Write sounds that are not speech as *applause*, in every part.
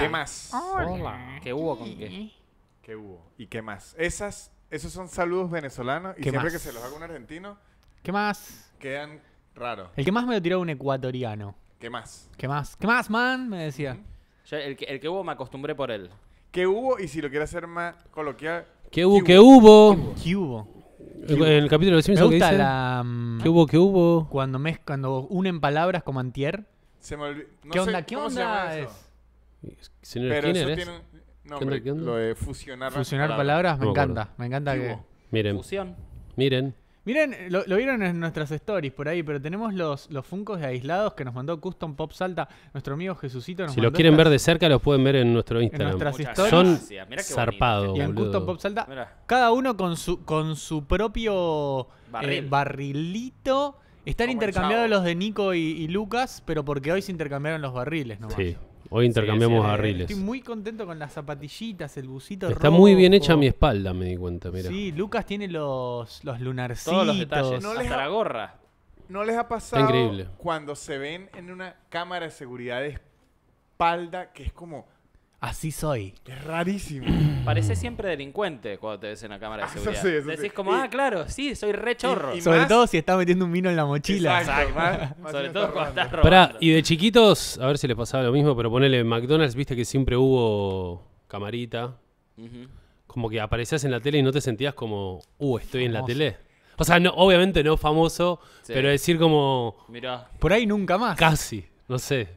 ¿Qué más? Hola. ¿Qué hubo con qué? ¿Qué hubo? ¿Y qué más? Esas, esos son saludos venezolanos y siempre que se los haga un argentino, ¿Qué más? quedan raros. El que más me lo tiró un ecuatoriano. ¿Qué más? ¿Qué más? ¿Qué más, man? Me decía. el, que, hubo me acostumbré por él. ¿Qué hubo? Y si lo quiere hacer más coloquial, ¿Qué hubo? ¿Qué hubo? ¿Qué hubo? En el capítulo de Me gusta la. Mm, ¿Qué hubo? ¿Qué hubo? Cuando, cuando unen palabras como antier. ¿Qué onda? ¿Qué onda? Pero eso tiene Lo de fusionar, palabras, me encanta. Me encanta que. Miren, Fusión. miren. Miren, lo, vieron en nuestras stories por ahí, pero tenemos los, los funcos de aislados que nos mandó Custom Pop Salta. Nuestro amigo Jesucito Si lo quieren ver de cerca, los pueden ver en nuestro Instagram. nuestras Son zarpados Y en Custom Pop Salta, cada uno con su, con su propio eh, barrilito. Están intercambiados los de Nico y, Lucas, pero porque hoy se intercambiaron los barriles Hoy intercambiamos eh, barriles. Estoy muy contento con las zapatillitas, el busito Está muy bien hecha mi espalda, me di cuenta, mira. Sí, Lucas tiene los, los lunarcitos. Todos los detalles, no hasta la gorra. ¿No les ha pasado increíble. cuando se ven en una cámara de seguridad de espalda que es como Así soy. Es rarísimo. *clears throat* Parece mm. siempre delincuente cuando te ves en la cámara de ah, seguridad. Decís como, ah, claro, sí, soy re chorro Sobre todo si estás metiendo un vino en la mochila. Sobre todo cuando estás robando. y de chiquitos, a ver si les pasaba lo mismo, pero ponele McDonald's, viste que siempre hubo camarita. Como que aparecías en la tele y no te sentías como, uh, estoy en la tele. O sea, obviamente no famoso, pero decir como. Mirá. Por ahí nunca más. Casi, no sé.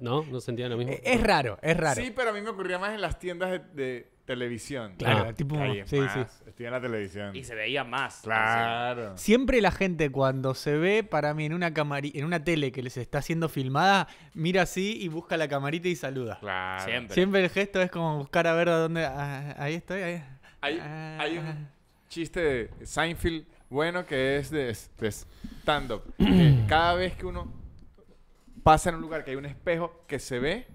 ¿No? ¿No sentía lo mismo? E-, es raro, es raro. Sí, pero a mí me ocurría más en las tiendas de, televisión. Claro, ah. tipo... más. Estoy en la televisión. Y se veía más. Claro. Siempre la gente cuando se ve, para mí, en una, en una tele que les está siendo filmada, mira así y busca la camarita y saluda. Claro. Siempre. el gesto es como buscar a ver a dónde... ahí estoy, ahí... Hay, ah. hay un chiste de Seinfeld bueno que es de, de stand-up. *clears throat* cada vez que uno pasa en un lugar que hay un espejo que se ve,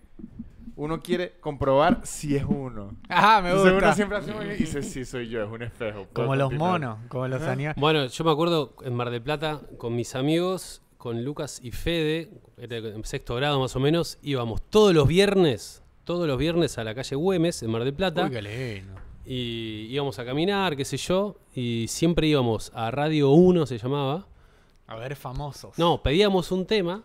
uno quiere comprobar si es uno. Ajá, me siempre hace y dice, sí, soy yo, es un espejo. Como los monos, como los animales. Bueno, yo me acuerdo en Mar del Plata con mis amigos, con Lucas y Fede, en sexto grado más o menos, íbamos todos los viernes, todos los viernes a la calle Güemes, en Mar del Plata. Uy, y íbamos a caminar, qué sé yo, y siempre íbamos a Radio 1, se llamaba. A ver, famosos. No, pedíamos un tema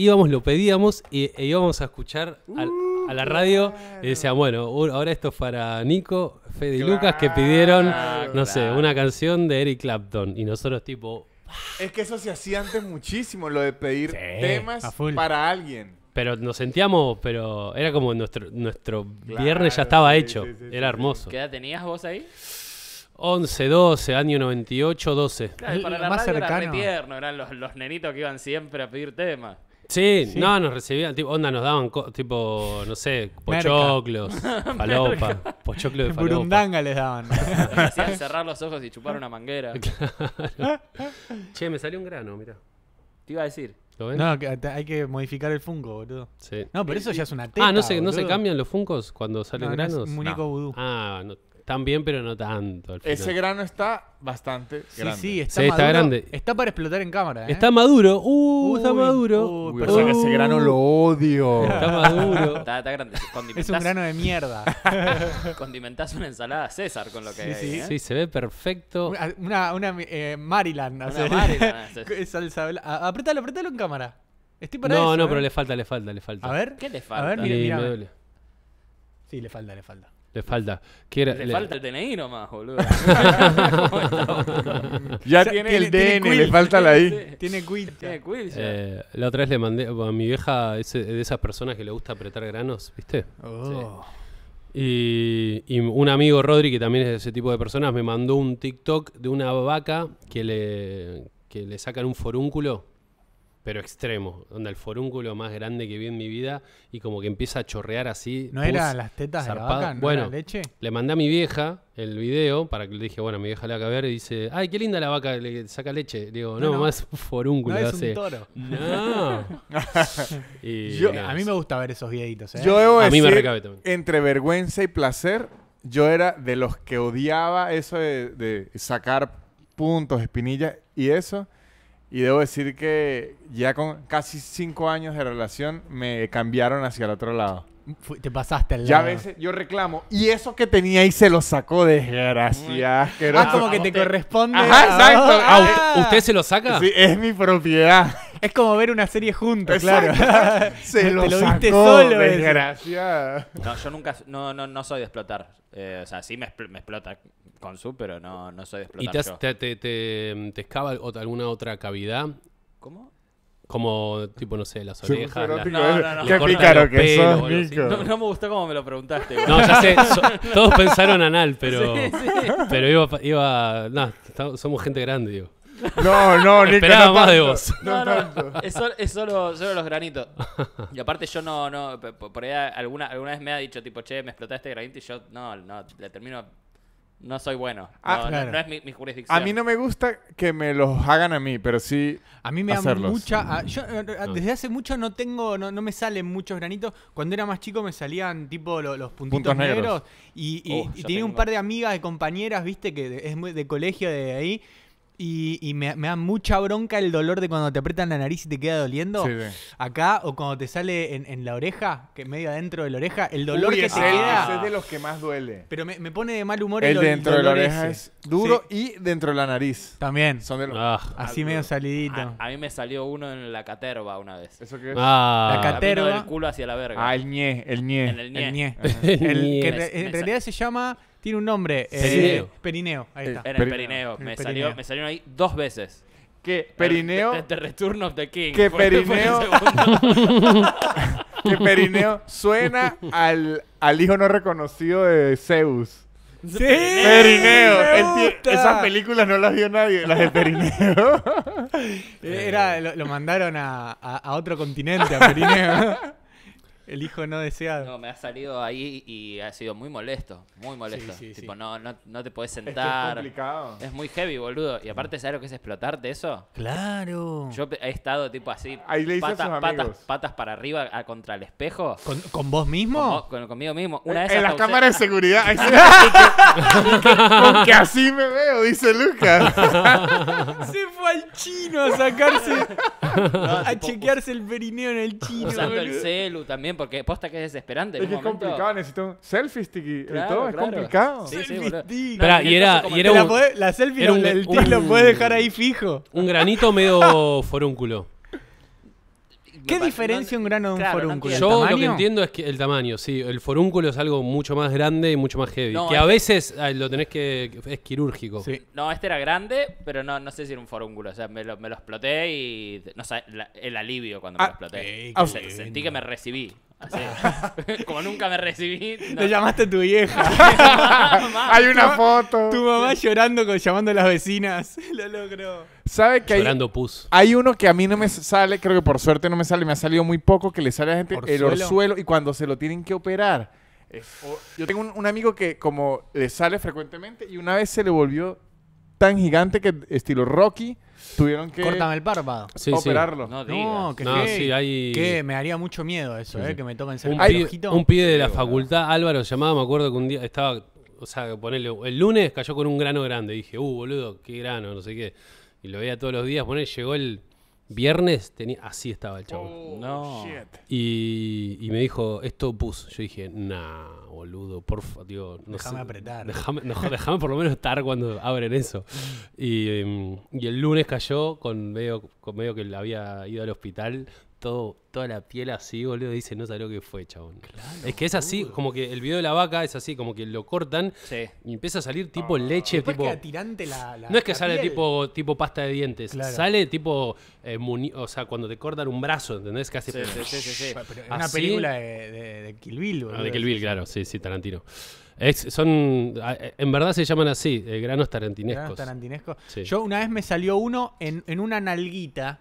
íbamos, lo pedíamos y, e íbamos a escuchar uh, a la radio y decían, bueno, ahora esto es para Nico, Fede y Lucas que pidieron, no sé, una canción de Eric Clapton y nosotros tipo... Es que eso se hacía antes muchísimo, lo de pedir temas para alguien. Pero nos sentíamos, pero era como nuestro, nuestro viernes ya estaba hecho, era hermoso. ¿Qué edad tenías vos ahí? 11, 12, año 98, 12. para más radio era eran los, los nenitos que iban siempre a pedir temas. Sí, no, nos recibían, tipo, onda, nos daban, tipo, no sé, pochoclos, palopa, *laughs* pochoclos de falopa. Burundanga les daban. *laughs* cerrar los ojos y chupar una manguera. *laughs* Che, me salió un grano, mirá. Te iba a decir. ¿Lo ven? No, hay que modificar el fungo, boludo. Sí. No, pero eso ya es una teta. ah, ¿no se, ¿no se cambian los funcos cuando salen granos? un muñeco Ah, no, también, pero no tanto. Ese grano está bastante Sí, grande. sí, está, Sí, está grande. Está para explotar en cámara. Está ¿eh? maduro. Uh, está maduro. uy, que ese grano lo odio. *laughs* Está maduro. Está, grande. Es un grano de mierda. *laughs* condimentás una ensalada César con lo que Sí, hay. ¿eh? Sí, se ve perfecto. Una, una, eh, Maryland. Una Maryland, *laughs* Apretalo, apretalo en cámara. Estoy para No, eso, no, pero le falta, le falta, le falta. A ver. ¿Qué le falta? A ver, mira, Sí, le falta, le falta. Le falta. Le, falta el DNI nomás, boludo. *laughs* ya tiene, el DNI, le falta la I. *laughs* tiene quid eh, la otra vez le mandé a mi vieja es de esas personas que le gusta apretar granos, ¿viste? Oh. Y, un amigo Rodri, que también es de ese tipo de personas, me mandó un TikTok de una vaca que le, que le sacan un forúnculo pero extremo, donde el forúnculo más grande que vi en mi vida y como que empieza a chorrear así. ¿No era las tetas de la vaca? bueno, era leche? le mandé a mi vieja el video para que le dije, bueno, mi vieja le va a ver y dice, ay, qué linda la vaca, le saca leche. digo, no, no, más forúnculo. No, es un toro. *laughs* No. a mí me gusta ver esos videitos. ¿eh? Yo a me recabe entre vergüenza y placer, yo era de los que odiaba eso de sacar puntos, espinillas y eso. Y debo decir que ya con casi cinco años de relación me cambiaron hacia el otro lado. Te pasaste al lado. Ya a veces yo reclamo. Y eso que tenía ahí se lo sacó desgracia. gracias. Ah, como que te corresponde. exacto. Ah, ah, ah. ¿Usted se lo saca? Sí, es mi propiedad. Es como ver una serie juntos, claro. *laughs* se lo, te sacó, viste solo. Desgraciado. No, yo nunca. No, no, soy de explotar. Eh, o sea, sí me, me explota con su, pero no, no soy de explotar. ¿Y te, te, te- mm, te- excava alguna otra cavidad? ¿Cómo? Como, tipo, no sé, las orejas. Qué pícaro que No, me gustó como me lo preguntaste. No, ya sé, todos pensaron anal, pero, *laughs* pero iba, iba No, somos gente grande, digo. No, no, Nico. Esperaba más de vos. No, No, es, solo, los granitos. *laughs* Y aparte yo no, no, por ahí alguna, alguna vez me ha dicho tipo, che, me explotaste granito y yo, no, no, le termino no soy bueno. Ah, no, es mi, jurisdicción. A mí no me gusta que me los hagan a mí, pero sí. A mí me hacerlos. mucha. Ah, eh, desde hace mucho no tengo. No, me salen muchos granitos. Cuando era más chico me salían tipo los, puntitos Puntos negros. Y, oh, tenía un par de amigas, de compañeras, viste, que es de colegio de ahí y, me, da mucha bronca el dolor de cuando te aprietan la nariz y te queda doliendo. Acá, o cuando te sale en, la oreja, que medio adentro de la oreja, el dolor que se queda. es de los que más duele. Pero me, pone de mal humor el, el dentro de la oreja es duro y dentro de la nariz. También. Son de los, ah. así medio salidito. A, mí me salió uno en la caterva una vez. ¿Eso que es? Ah. la caterva. culo hacia la verga. Ah, el ñe, el ñe. el ñe. que en realidad se llama tiene un nombre. Eh, perineo. perineo. Ahí está. Era el Perineo. Me, Salió, me salieron ahí dos veces. ¿Qué? Perineo. The, Return of the King. Que *laughs* Perineo. *laughs* qué Perineo suena al, al hijo no reconocido de Zeus. Sí, Perineo. esas películas no las vio nadie, las de Perineo. *laughs* Era, lo, mandaron a, a, a, otro continente, a Perineo. El hijo no deseado. No, me ha salido ahí y ha sido muy molesto, muy molesto. tipo, No, no, no, te puedes sentar. Es, complicado. es muy heavy, boludo. Y aparte, mm. ¿sabes lo que es explotarte eso? Claro. Yo he estado tipo así, ahí le patas, patas, para arriba contra el espejo. ¿Con, vos mismo? Con, conmigo mismo. Eh, en las cámaras de seguridad. *laughs* que así me veo, dice Lucas. *laughs* Se fue al chino a sacarse, *laughs* a chequearse el perineo en el chino. boludo. el celu también porque posta que es desesperante. es complicado, necesito un selfie stick es complicado. era- era la, selfie, era un- lo puedes dejar ahí fijo. Un granito medio *laughs* forúnculo. ¿Qué diferencia un grano de un forúnculo? Yo lo que entiendo es que el tamaño, sí. El forúnculo es algo mucho más grande y mucho más heavy. que a veces ah, lo tenés que. es quirúrgico. No, este era grande, pero no, no sé si era un forúnculo. O sea, me lo, exploté y. No sé, el alivio cuando me ah, lo exploté. Ah, sentí que me recibí. *laughs* Como nunca me recibí. No. Le llamaste tu vieja. *laughs* Hay una foto. Tu mamá llorando llamando a las vecinas. *laughs* Lo logró. ¿Sabe que hay, pus. hay uno que a mí no me sale, creo que por suerte no me sale, me ha salido muy poco, que le sale a gente el ¿Orzuelo? y cuando se lo tienen que operar. yo tengo un, un amigo que como le sale frecuentemente y una vez se le volvió tan gigante que estilo Rocky Tuvieron que. Córtame el párpado. operarlo. No, que no, sí, me haría mucho miedo eso, eh, que me toquen un, pibe de la facultad, Álvaro, llamaba, me acuerdo que un día estaba, o sea, ponele, el lunes cayó con un grano grande. Dije, uh, boludo, qué grano, no sé qué. Y lo veía todos los días, poner llegó el viernes, tenía, así estaba el chavo. Oh, oh, y, y me dijo, esto pus. Yo dije, nah boludo, por Dios. No déjame apretar. Déjame, por lo menos estar cuando abren eso. Y, em, y el lunes cayó con medio, con medio que había ido al hospital toda la piel así, boludo, dice, no salió lo que fue, chabón. es que es así, como que el video de la vaca es así, como que lo cortan y empieza a salir tipo ah. leche, tipo. tirante la, no es que sale tipo tipo pasta de dientes, sale tipo eh, o sea, cuando te cortan un brazo, ¿entendés? Casi. una película de, de, Kill Bill, ah, boludo. de Kill claro, sí, sí, Tarantino. son, en verdad se llaman así, eh, granos tarantinescos. Granos tarantinescos. Yo una vez me salió uno en, en una nalguita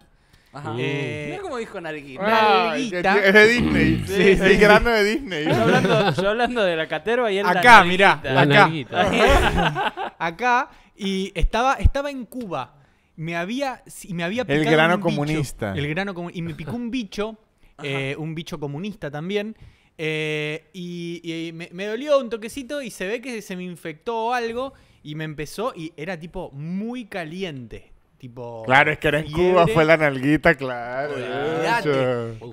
Ajá. Eh, dijo ah, Narguita. es de Disney. *laughs* Sí, el grano de Disney. Yo hablando, de la caterva y él Acá, mirá. Acá. *laughs* *laughs* acá y estaba, estaba en Cuba. Me había, y me había El picado grano comunista. el grano comunista Y me picó un bicho, eh, un bicho comunista también. Eh, y me, me dolió un toquecito y se ve que se me infectó algo y me empezó y era tipo muy caliente. Claro, es que era en Cuba, fue la nalguita, claro.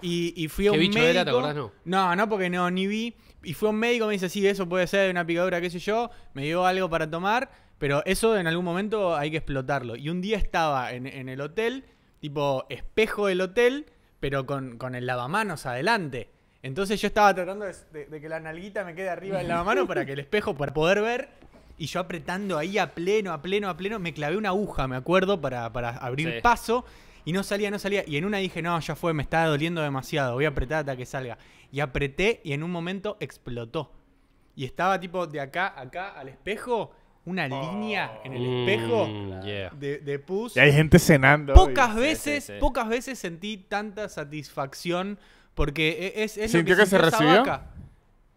Y, fui a un médico. no? No, porque no, ni vi. Y fui a un médico, me dice, sí, eso puede ser una picadura, qué sé yo. Me dio algo para tomar, pero eso en algún momento hay que explotarlo. Y un día estaba en, el hotel, tipo espejo del hotel, pero con, el lavamanos adelante. Entonces yo estaba tratando de, que la nalguita me quede arriba del lavamanos para que el espejo, para poder ver y yo apretando ahí a pleno, a pleno, a pleno, me clavé una aguja, me acuerdo, para, para abrir paso y no salía, no salía. Y en una dije, no, ya fue, me estaba doliendo demasiado, voy a apretar hasta que salga. Y apreté y en un momento explotó. Y estaba tipo de acá, acá al espejo, una oh. línea en el espejo mm, de, de, pus. Y hay gente cenando. Pocas veces, pocas veces sentí tanta satisfacción porque e, es, es que, que se recibió?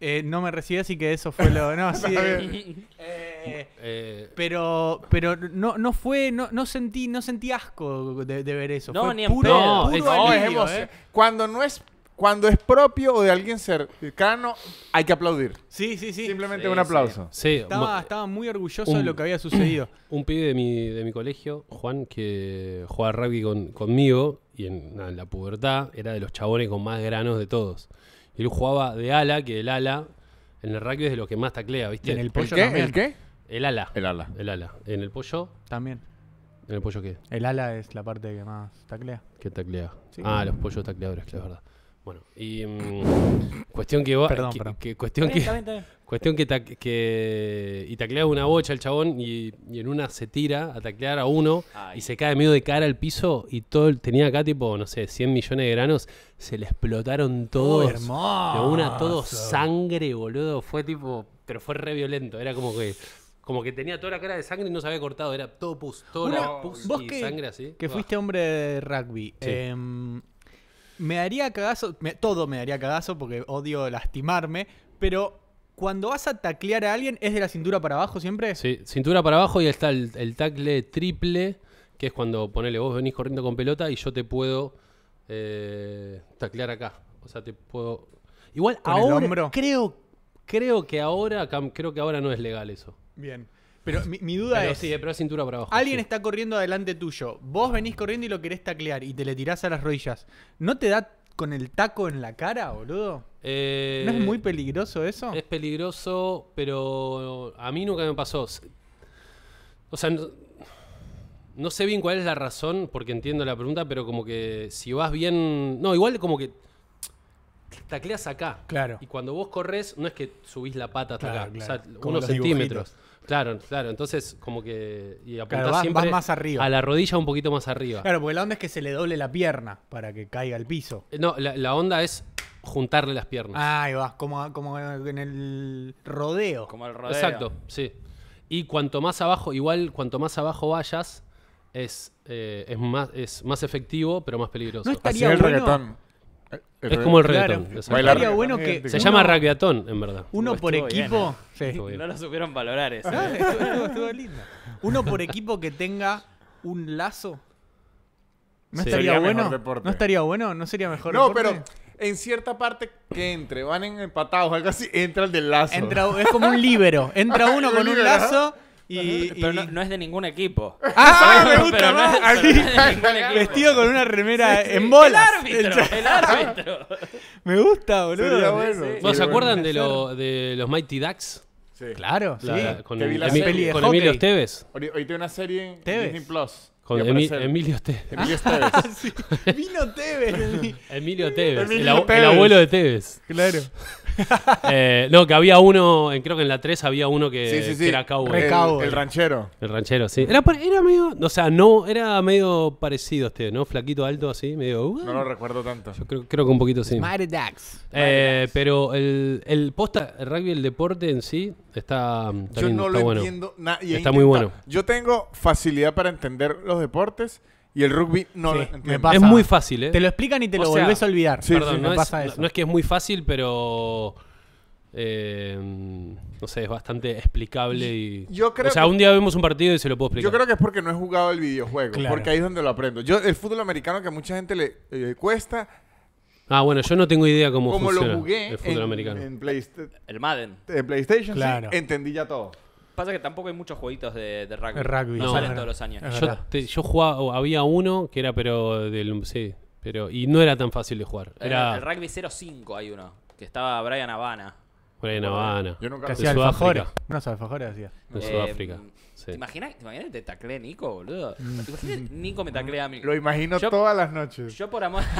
Eh, no me recibió así que eso fue lo. No, *laughs* sí. *laughs* eh, eh, pero pero no, no fue, no, no, sentí, no asco de, ver eso. No, no, ¿eh? Cuando no es cuando es propio o de alguien ser cercano, hay que aplaudir. Sí, sí, sí. Simplemente un aplauso. Estaba, muy orgulloso de lo que había sucedido. *clears throat* Un pibe de mi, de mi colegio, Juan, que jugaba rugby conmigo y en, la pubertad era de los chabones con más granos de todos. él jugaba de ala, que el ala en el rugby es de los que más taclea, ¿viste? en el pollo ¿El ¿El qué? El ala. El ala. El ala. En el pollo. También. ¿En el pollo qué? El ala es la parte que más taclea. Que taclea. Ah, los pollos tacleadores, que es verdad. Bueno, y mm, cuestión que, perdón, perdón. *laughs* cuestión que cuestión que, que y taclea una bocha el chabón y, en una se tira a taclear a uno y se cae medio de cara al piso y todo tenía acá tipo no sé 100 millones de granos se le explotaron todos hermoso. de una todo sangre boludo fue tipo pero fue re violento era como que como que tenía toda la cara de sangre y no se había cortado, era todo pus, todo pus que, sangre así. Que fuiste hombre de rugby. Em, me daría cagazo, todo me daría cagazo porque odio lastimarme, pero cuando vas a taclear a alguien, ¿es de la cintura para abajo siempre? Sí, cintura para abajo y está el, tacle triple, que es cuando ponele vos venís corriendo con pelota y yo te puedo eh, taclear acá. O sea, te puedo. Igual ahora creo, creo que ahora creo que ahora no es legal eso. Bien. Pero mi, duda es. Sí, cintura para abajo. Alguien está corriendo adelante tuyo. Vos venís corriendo y lo querés taclear y te le tirás a las rodillas. ¿No te da con el taco en la cara, boludo? Eh, ¿No es muy peligroso eso? Es peligroso, pero a mí nunca me pasó. O sea, no, sé bien cuál es la razón, porque entiendo la pregunta, pero como que si vas bien. No, igual como que tacleas acá. Claro. Y cuando vos corres, no es que subís la pata hasta acá. unos centímetros. Claro, claro. Entonces, como que. Y vas, más arriba. A la rodilla un poquito más arriba. Claro, porque la onda es que se le doble la pierna para que caiga al piso. Eh, no, la, onda es juntarle las piernas. Ah, ahí va, como, como en el rodeo. Como el rodeo. Exacto, sí. Y cuanto más abajo, igual cuanto más abajo vayas, es, eh, es, más, es más efectivo, pero más peligroso. No estaría el es como el reggaetón. bueno que se llama reggaetón en verdad. Uno por equipo. ¿eh? No lo supieron valorar eso. Ah, estuvo, Uno por equipo que tenga un lazo. ¿No estaría bueno? ¿No estaría bueno? ¿No sería mejor? No, pero en cierta parte que entre, van en empatados, algo así, entra el del lazo. es como un libero. Entra *laughs* uno con un lazo pero No, es de ningún equipo. *laughs* Ah, me gusta No vestido con una remera en bolas. El árbitro, el árbitro. me gusta, boludo. ¿Vos se acuerdan de, los Mighty Ducks? Sí. Claro, con, Emilio Tevez Hoy, hoy tengo una serie en Disney Plus. Con Emilio Tevez *laughs* Emilio Tevez *laughs* Emilio el, El, abuelo de Tevez Claro. *laughs* Eh, no, que había uno, creo que en la 3 había uno que, era cowboy. El, ranchero. El ranchero, sí. Era, medio, o sea, no, era medio parecido este, ¿no? Flaquito, alto, así, medio... Uh. no lo recuerdo tanto. Yo creo, que un poquito sí. Mighty Dax. Eh, pero el, el posta, el rugby, el deporte en sí, está, Yo no lo entiendo. nada está muy bueno. Yo tengo facilidad para entender los deportes y el rugby no pasa. Es muy fácil, ¿eh? Te lo explican y te lo volvés a olvidar. Perdón, no, es, pasa eso. no es que es muy fácil, pero. Eh, no sé, es bastante explicable y. Yo creo o sea, un día vemos un partido y se lo puedo explicar. Yo creo que es porque no he jugado el videojuego, porque ahí es donde lo aprendo. Yo, el fútbol americano que a mucha gente le cuesta, Ah, bueno, yo no tengo idea cómo como lo jugué el fútbol en, americano. en El Madden. en PlayStation, entendí ya todo. Pasa que tampoco hay muchos jueguitos de, rugby. No, salen todos los años. Yo, jugaba, había uno que era pero sí, pero y no era tan fácil de jugar. Era... El, el rugby 05 hay uno, que estaba Brian Habana. Brian Habana. Yo nunca hacía alfajores. No, alfajores hacía. En eh, Sudáfrica. Sí. ¿Te imaginas, ¿Te imaginas que te taclea Nico, boludo? ¿Te mm. imaginas que Nico me taclea a mí? Lo imagino todas las noches. Yo por amor. *laughs*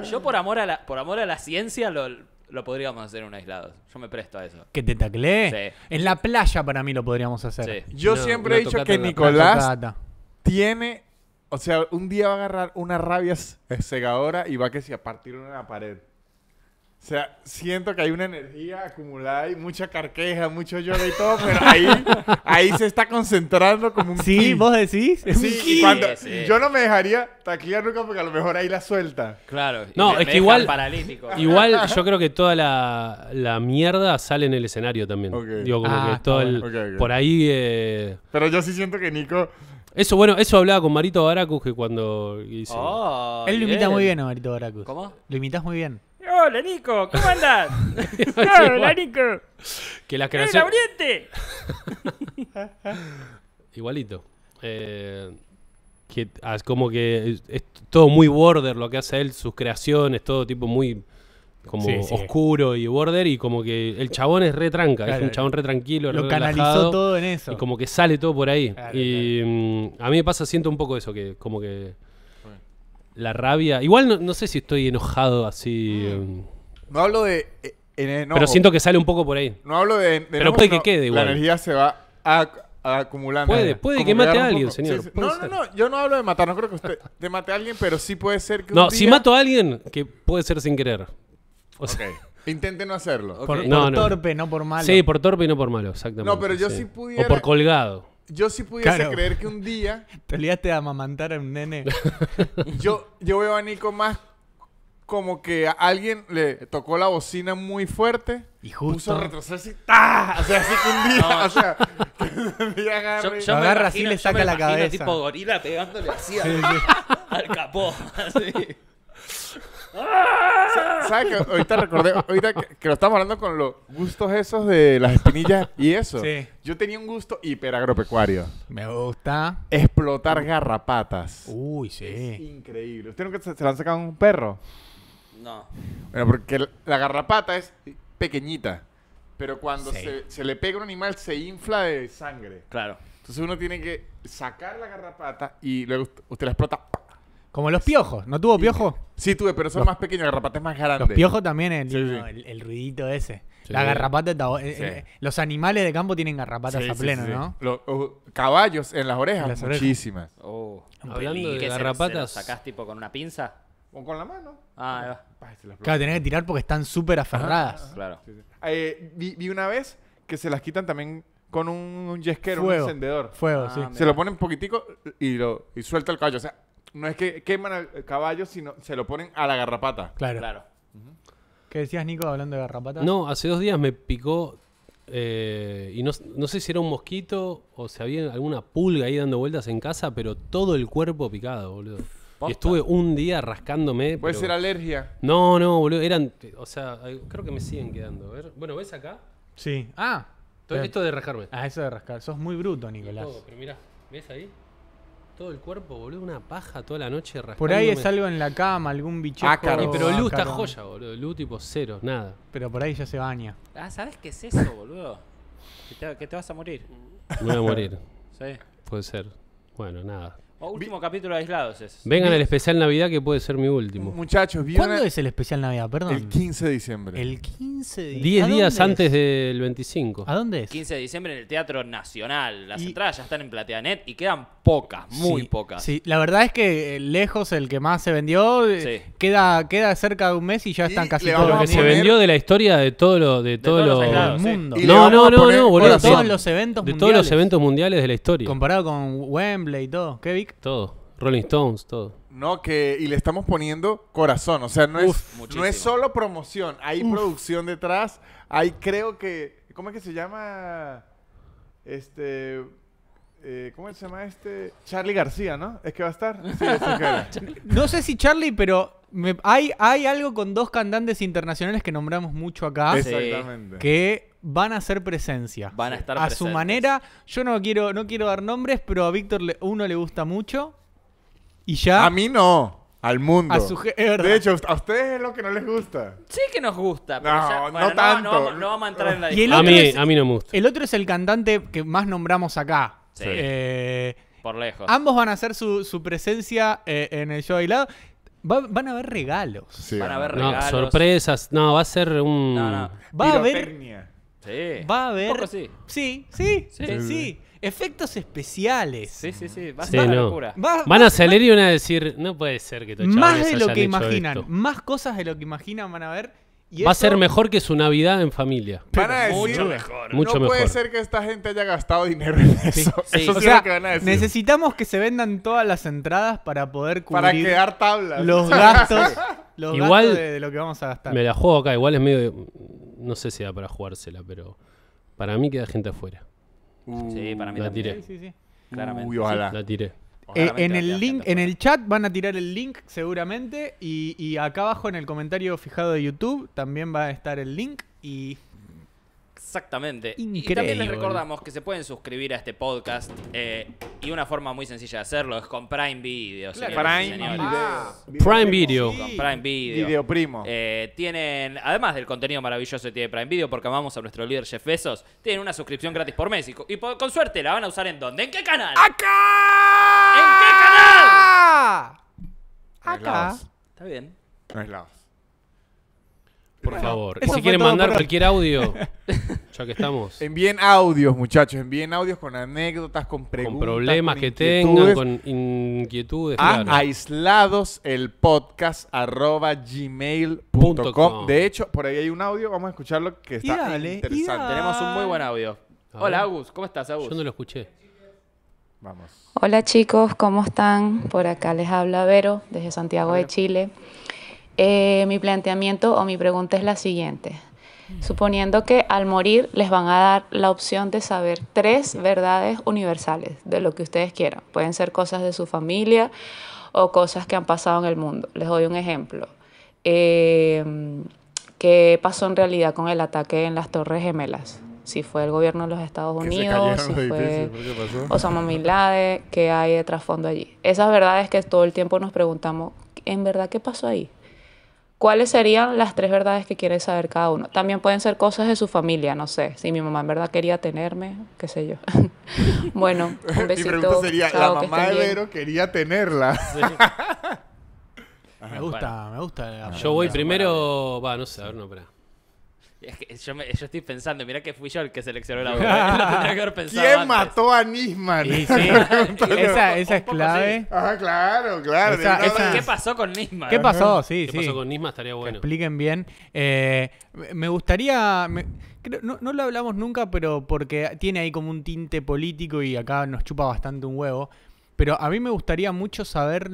*laughs* yo, yo, por amor a la, por amor a la ciencia lo, lo podríamos hacer en un aislado. Yo me presto a eso. ¿Que te tacle. Sí. En la playa para mí lo podríamos hacer. Yo siempre he dicho que Nicolás tiene. O sea, un día va a agarrar una rabia eh, cegadora y va a que si a partir una pared. O sea, siento que hay una energía acumulada y mucha carqueja, mucho lloro y todo, pero ahí, se está concentrando como un Sí, vos decís. yo no me dejaría taquilla nunca porque a lo mejor ahí la suelta. Claro. No, es que igual. Paralítico. Igual yo creo que toda la, mierda sale en el escenario también. Digo, como ah, que todo Por ahí. Eh, pero yo sí siento que Nico. Eso, bueno, eso hablaba con Marito Baracus que cuando oh, Él lo imita muy bien a Marito Baracus. ¿Cómo? Lo imitas muy bien. Hola Nico, ¿cómo andás? *laughs* *laughs* Hola Nico. Que la creación... *laughs* Igualito. Eh, que ah, es como que es, todo muy border lo que hace él, sus creaciones, todo tipo muy como oscuro y border y como que el chabón es re tranca, es un chabón re tranquilo, lo canalizó todo en eso. Y como que sale todo por ahí. y mm, a mí me pasa, siento un poco eso, que como que la rabia. Igual no, no sé si estoy enojado así. Mm. Em, no hablo de. Eh, pero siento que sale un poco por ahí. No hablo de. de Pero puede que quede igual. La energía se va acumulando. Puede, puede que mate a alguien, señor, No, no, no. Yo no hablo de matar. No creo que usted de mate a alguien, pero sí puede ser que. un No, si mato a alguien, que puede ser sin querer. O sea, Ok. Intente no hacerlo. Por, torpe, no por malo. Sí, por torpe y no por malo, exactamente. No, pero yo sí pudiera- O por colgado yo si pudiese creer que un día... *laughs* Te olvidaste de amamantar a un nene. *laughs* yo, yo veo a Nico más como que a alguien le tocó la bocina muy fuerte. Y justo. Puso a retrocederse O sea, así que un día. No. *laughs* O sea, agarra así le saca la cabeza. Tipo gorila pegándole así al, al capó. Así. ¿Sabes que Ahorita recordé, que, lo estamos hablando con los gustos esos de las espinillas y eso. Sí. Yo tenía un gusto hiper agropecuario. Me gusta. Explotar garrapatas. Uy, sí. increíble. ¿Usted no se, la han sacado a un perro? No. Bueno, porque la, garrapata es pequeñita. Pero cuando se, se le pega a un animal, se infla de sangre. Claro. Entonces uno tiene que sacar la garrapata y luego usted la explota como los piojos, ¿no tuvo piojo? Sí, tuve, pero son Los- más pequeños, garrapatas más grandes. Los piojos también, el, ruidito ese. La garrapata eh, eh, los animales de campo tienen garrapatas a pleno, sí. ¿no? Los, uh, caballos en las orejas, muchísimas. sacás tipo con una pinza? O con la mano. Ah, ahí Claro, tenés que tirar porque están súper aferradas. claro. Eh, vi, una vez que se las quitan también con un, yesquero, un encendedor. Fuego, sí. Ah, se lo ponen poquitico y, lo, y suelta el caballo. O sea, no es que queman al caballo, sino se lo ponen a la garrapata. Claro. Claro. ¿Qué decías, Nico, hablando de garrapata? No, hace dos días me picó. Eh, y no, sé si era un mosquito o si había alguna pulga ahí dando vueltas en casa, pero todo el cuerpo picado, boludo. estuve un día rascándome. Puede ser alergia. No, no, boludo. Eran. O sea, creo que me siguen quedando. Bueno, ¿ves acá? Sí. Ah. esto de rascarme. Ah, eso de rascar. Sos muy bruto, Nicolás. Todo, pero mirá, ¿ves ahí? todo el cuerpo, boludo, una paja toda la noche Por ahí es algo en la cama, algún bicho. pero luz está joya, boludo. Lu tipo cero, nada. Pero por ahí ya se baña. Ah, ¿sabes qué es eso, boludo? Que te, vas a morir. voy a morir. *laughs* sí. Puede ser. Bueno, nada último capítulo de aislados Vengan al especial Navidad que puede ser mi último. Muchachos, ¿Cuándo es el especial Navidad? Perdón. el 15 de diciembre. El 15 de diciembre. 10 días antes del 25. ¿A dónde es? 15 de diciembre en el Teatro Nacional. Las entradas ya están en Plateanet y quedan pocas, muy pocas. Sí, la verdad es que eh, lejos el que más se vendió eh, Sí. queda, queda cerca de un mes y ya están casi todos. Lo que se vendió de la historia de todo lo, de todos los mundo. No, no, no, no, de todos los eventos de todos los eventos mundiales de la historia. Comparado con Wembley y todo. ¿Qué, Vic? todo. Rolling Stones, todo. No, que y le estamos poniendo corazón. O sea, no, es, no es solo promoción. Hay producción detrás. Hay, creo que. ¿Cómo es que se llama? Este. Eh, ¿Cómo se llama este? Charlie García, ¿no? ¿Es que va a estar? *laughs* no sé si Charlie, pero hay, algo con dos cantantes internacionales que nombramos mucho acá. Exactamente. Que van a hacer presencia. Van a estar A su manera. Yo no quiero, no quiero dar nombres, pero a Víctor uno le gusta mucho. Y ya. A mí no. Al mundo. de hecho, a ustedes es lo que no les gusta. Sí que nos gusta. Pero no, no, No, vamos, a entrar en la a mí no me gusta. El otro es el cantante que más nombramos acá eh, Por lejos. Ambos van a hacer su, presencia eh, en el show bailado. van a haber regalos. Van a haber sorpresas. No, va a ser un. Va a haber. Sí. Va a haber. sí. Sí, sí, sí. Efectos especiales. Sí, sí, sí. Va a ser locura. Van a salir y van a decir, no puede ser que Más de lo que imaginan, más cosas de lo que imaginan van a ver. Va a ser mejor que su Navidad en familia. Van a decir, Mucho mejor. no puede ser que esta gente haya gastado dinero en eso. Eso sí. es lo que van a decir. necesitamos que se vendan todas las entradas para poder cubrir Para los *laughs* gastos, los *laughs* gastos de, lo que vamos a gastar. Me la juego acá, igual es medio. No sé si da para jugársela, pero para mí queda gente afuera. Uh. Sí, para mí La también. tiré. Sí, sí, Claramente. Uy, ojalá. La tiré. Eh, en, el link, en el chat van a tirar el link seguramente y, y acá abajo en el comentario fijado de YouTube también va a estar el link y Exactamente. Y también les recordamos que se pueden suscribir a este podcast eh, y una forma muy sencilla de hacerlo es con Prime Video. Claro, Prime, Video. Prime ah, Video. Prime Video. Video Primo. Eh, tienen, además del contenido maravilloso que tiene Prime Video, porque amamos a nuestro líder Jeff Bezos, tienen una suscripción gratis por México. Y con suerte la van a usar en dónde? ¿En qué canal? ¡Acá! ¿En qué canal? Acá. Está bien. No es la. Por favor. si quieren mandar cualquier audio, *laughs* ya que estamos. Envíen audios, muchachos. Envíen audios con anécdotas, con preguntas. Con problemas que tengan, con inquietudes. A aislados el podcast gmail.com. De hecho, por ahí hay un audio. Vamos a escucharlo que está interesante. Tenemos un muy buen audio. Hola, Agus. ¿Cómo estás, Agus? Yo no lo escuché. Vamos. Hola, chicos. ¿Cómo están? Por acá les habla Vero, desde Santiago de Chile. Eh, mi planteamiento o mi pregunta es la siguiente. Suponiendo que al morir les van a dar la opción de saber tres verdades universales de lo que ustedes quieran. Pueden ser cosas de su familia o cosas que han pasado en el mundo. Les doy un ejemplo. Eh, ¿Qué pasó en realidad con el ataque en las Torres Gemelas? si fue el gobierno de los Estados Unidos, si fue Osama Bin Laden, qué hay de trasfondo allí. Esas verdades que todo el tiempo nos preguntamos, ¿en verdad qué pasó ahí? cuáles serían las tres verdades que quiere saber cada uno. También pueden ser cosas de su familia, no sé, si mi mamá en verdad quería tenerme, qué sé yo. *laughs* bueno, Mi pregunta sería, la mamá de Vero quería tenerla. *laughs* me gusta, me gusta. yo voy primero, va, no sé, a ver, no, espera. Es que yo, me, yo, estoy pensando, mira que fui yo el que seleccionó la *laughs* ¿Quién mató a Nisman? *laughs* esa, esa es clave. Ah, claro, claro. ¿Qué pasó con Nisman? ¿Qué pasó? Sí, ¿Qué pasó con Nisman? Estaría bueno. Que expliquen bien. Eh, me gustaría... no lo hablamos nunca, pero porque tiene ahí como un tinte político y acá nos chupa bastante un huevo. Pero a mí me gustaría mucho saber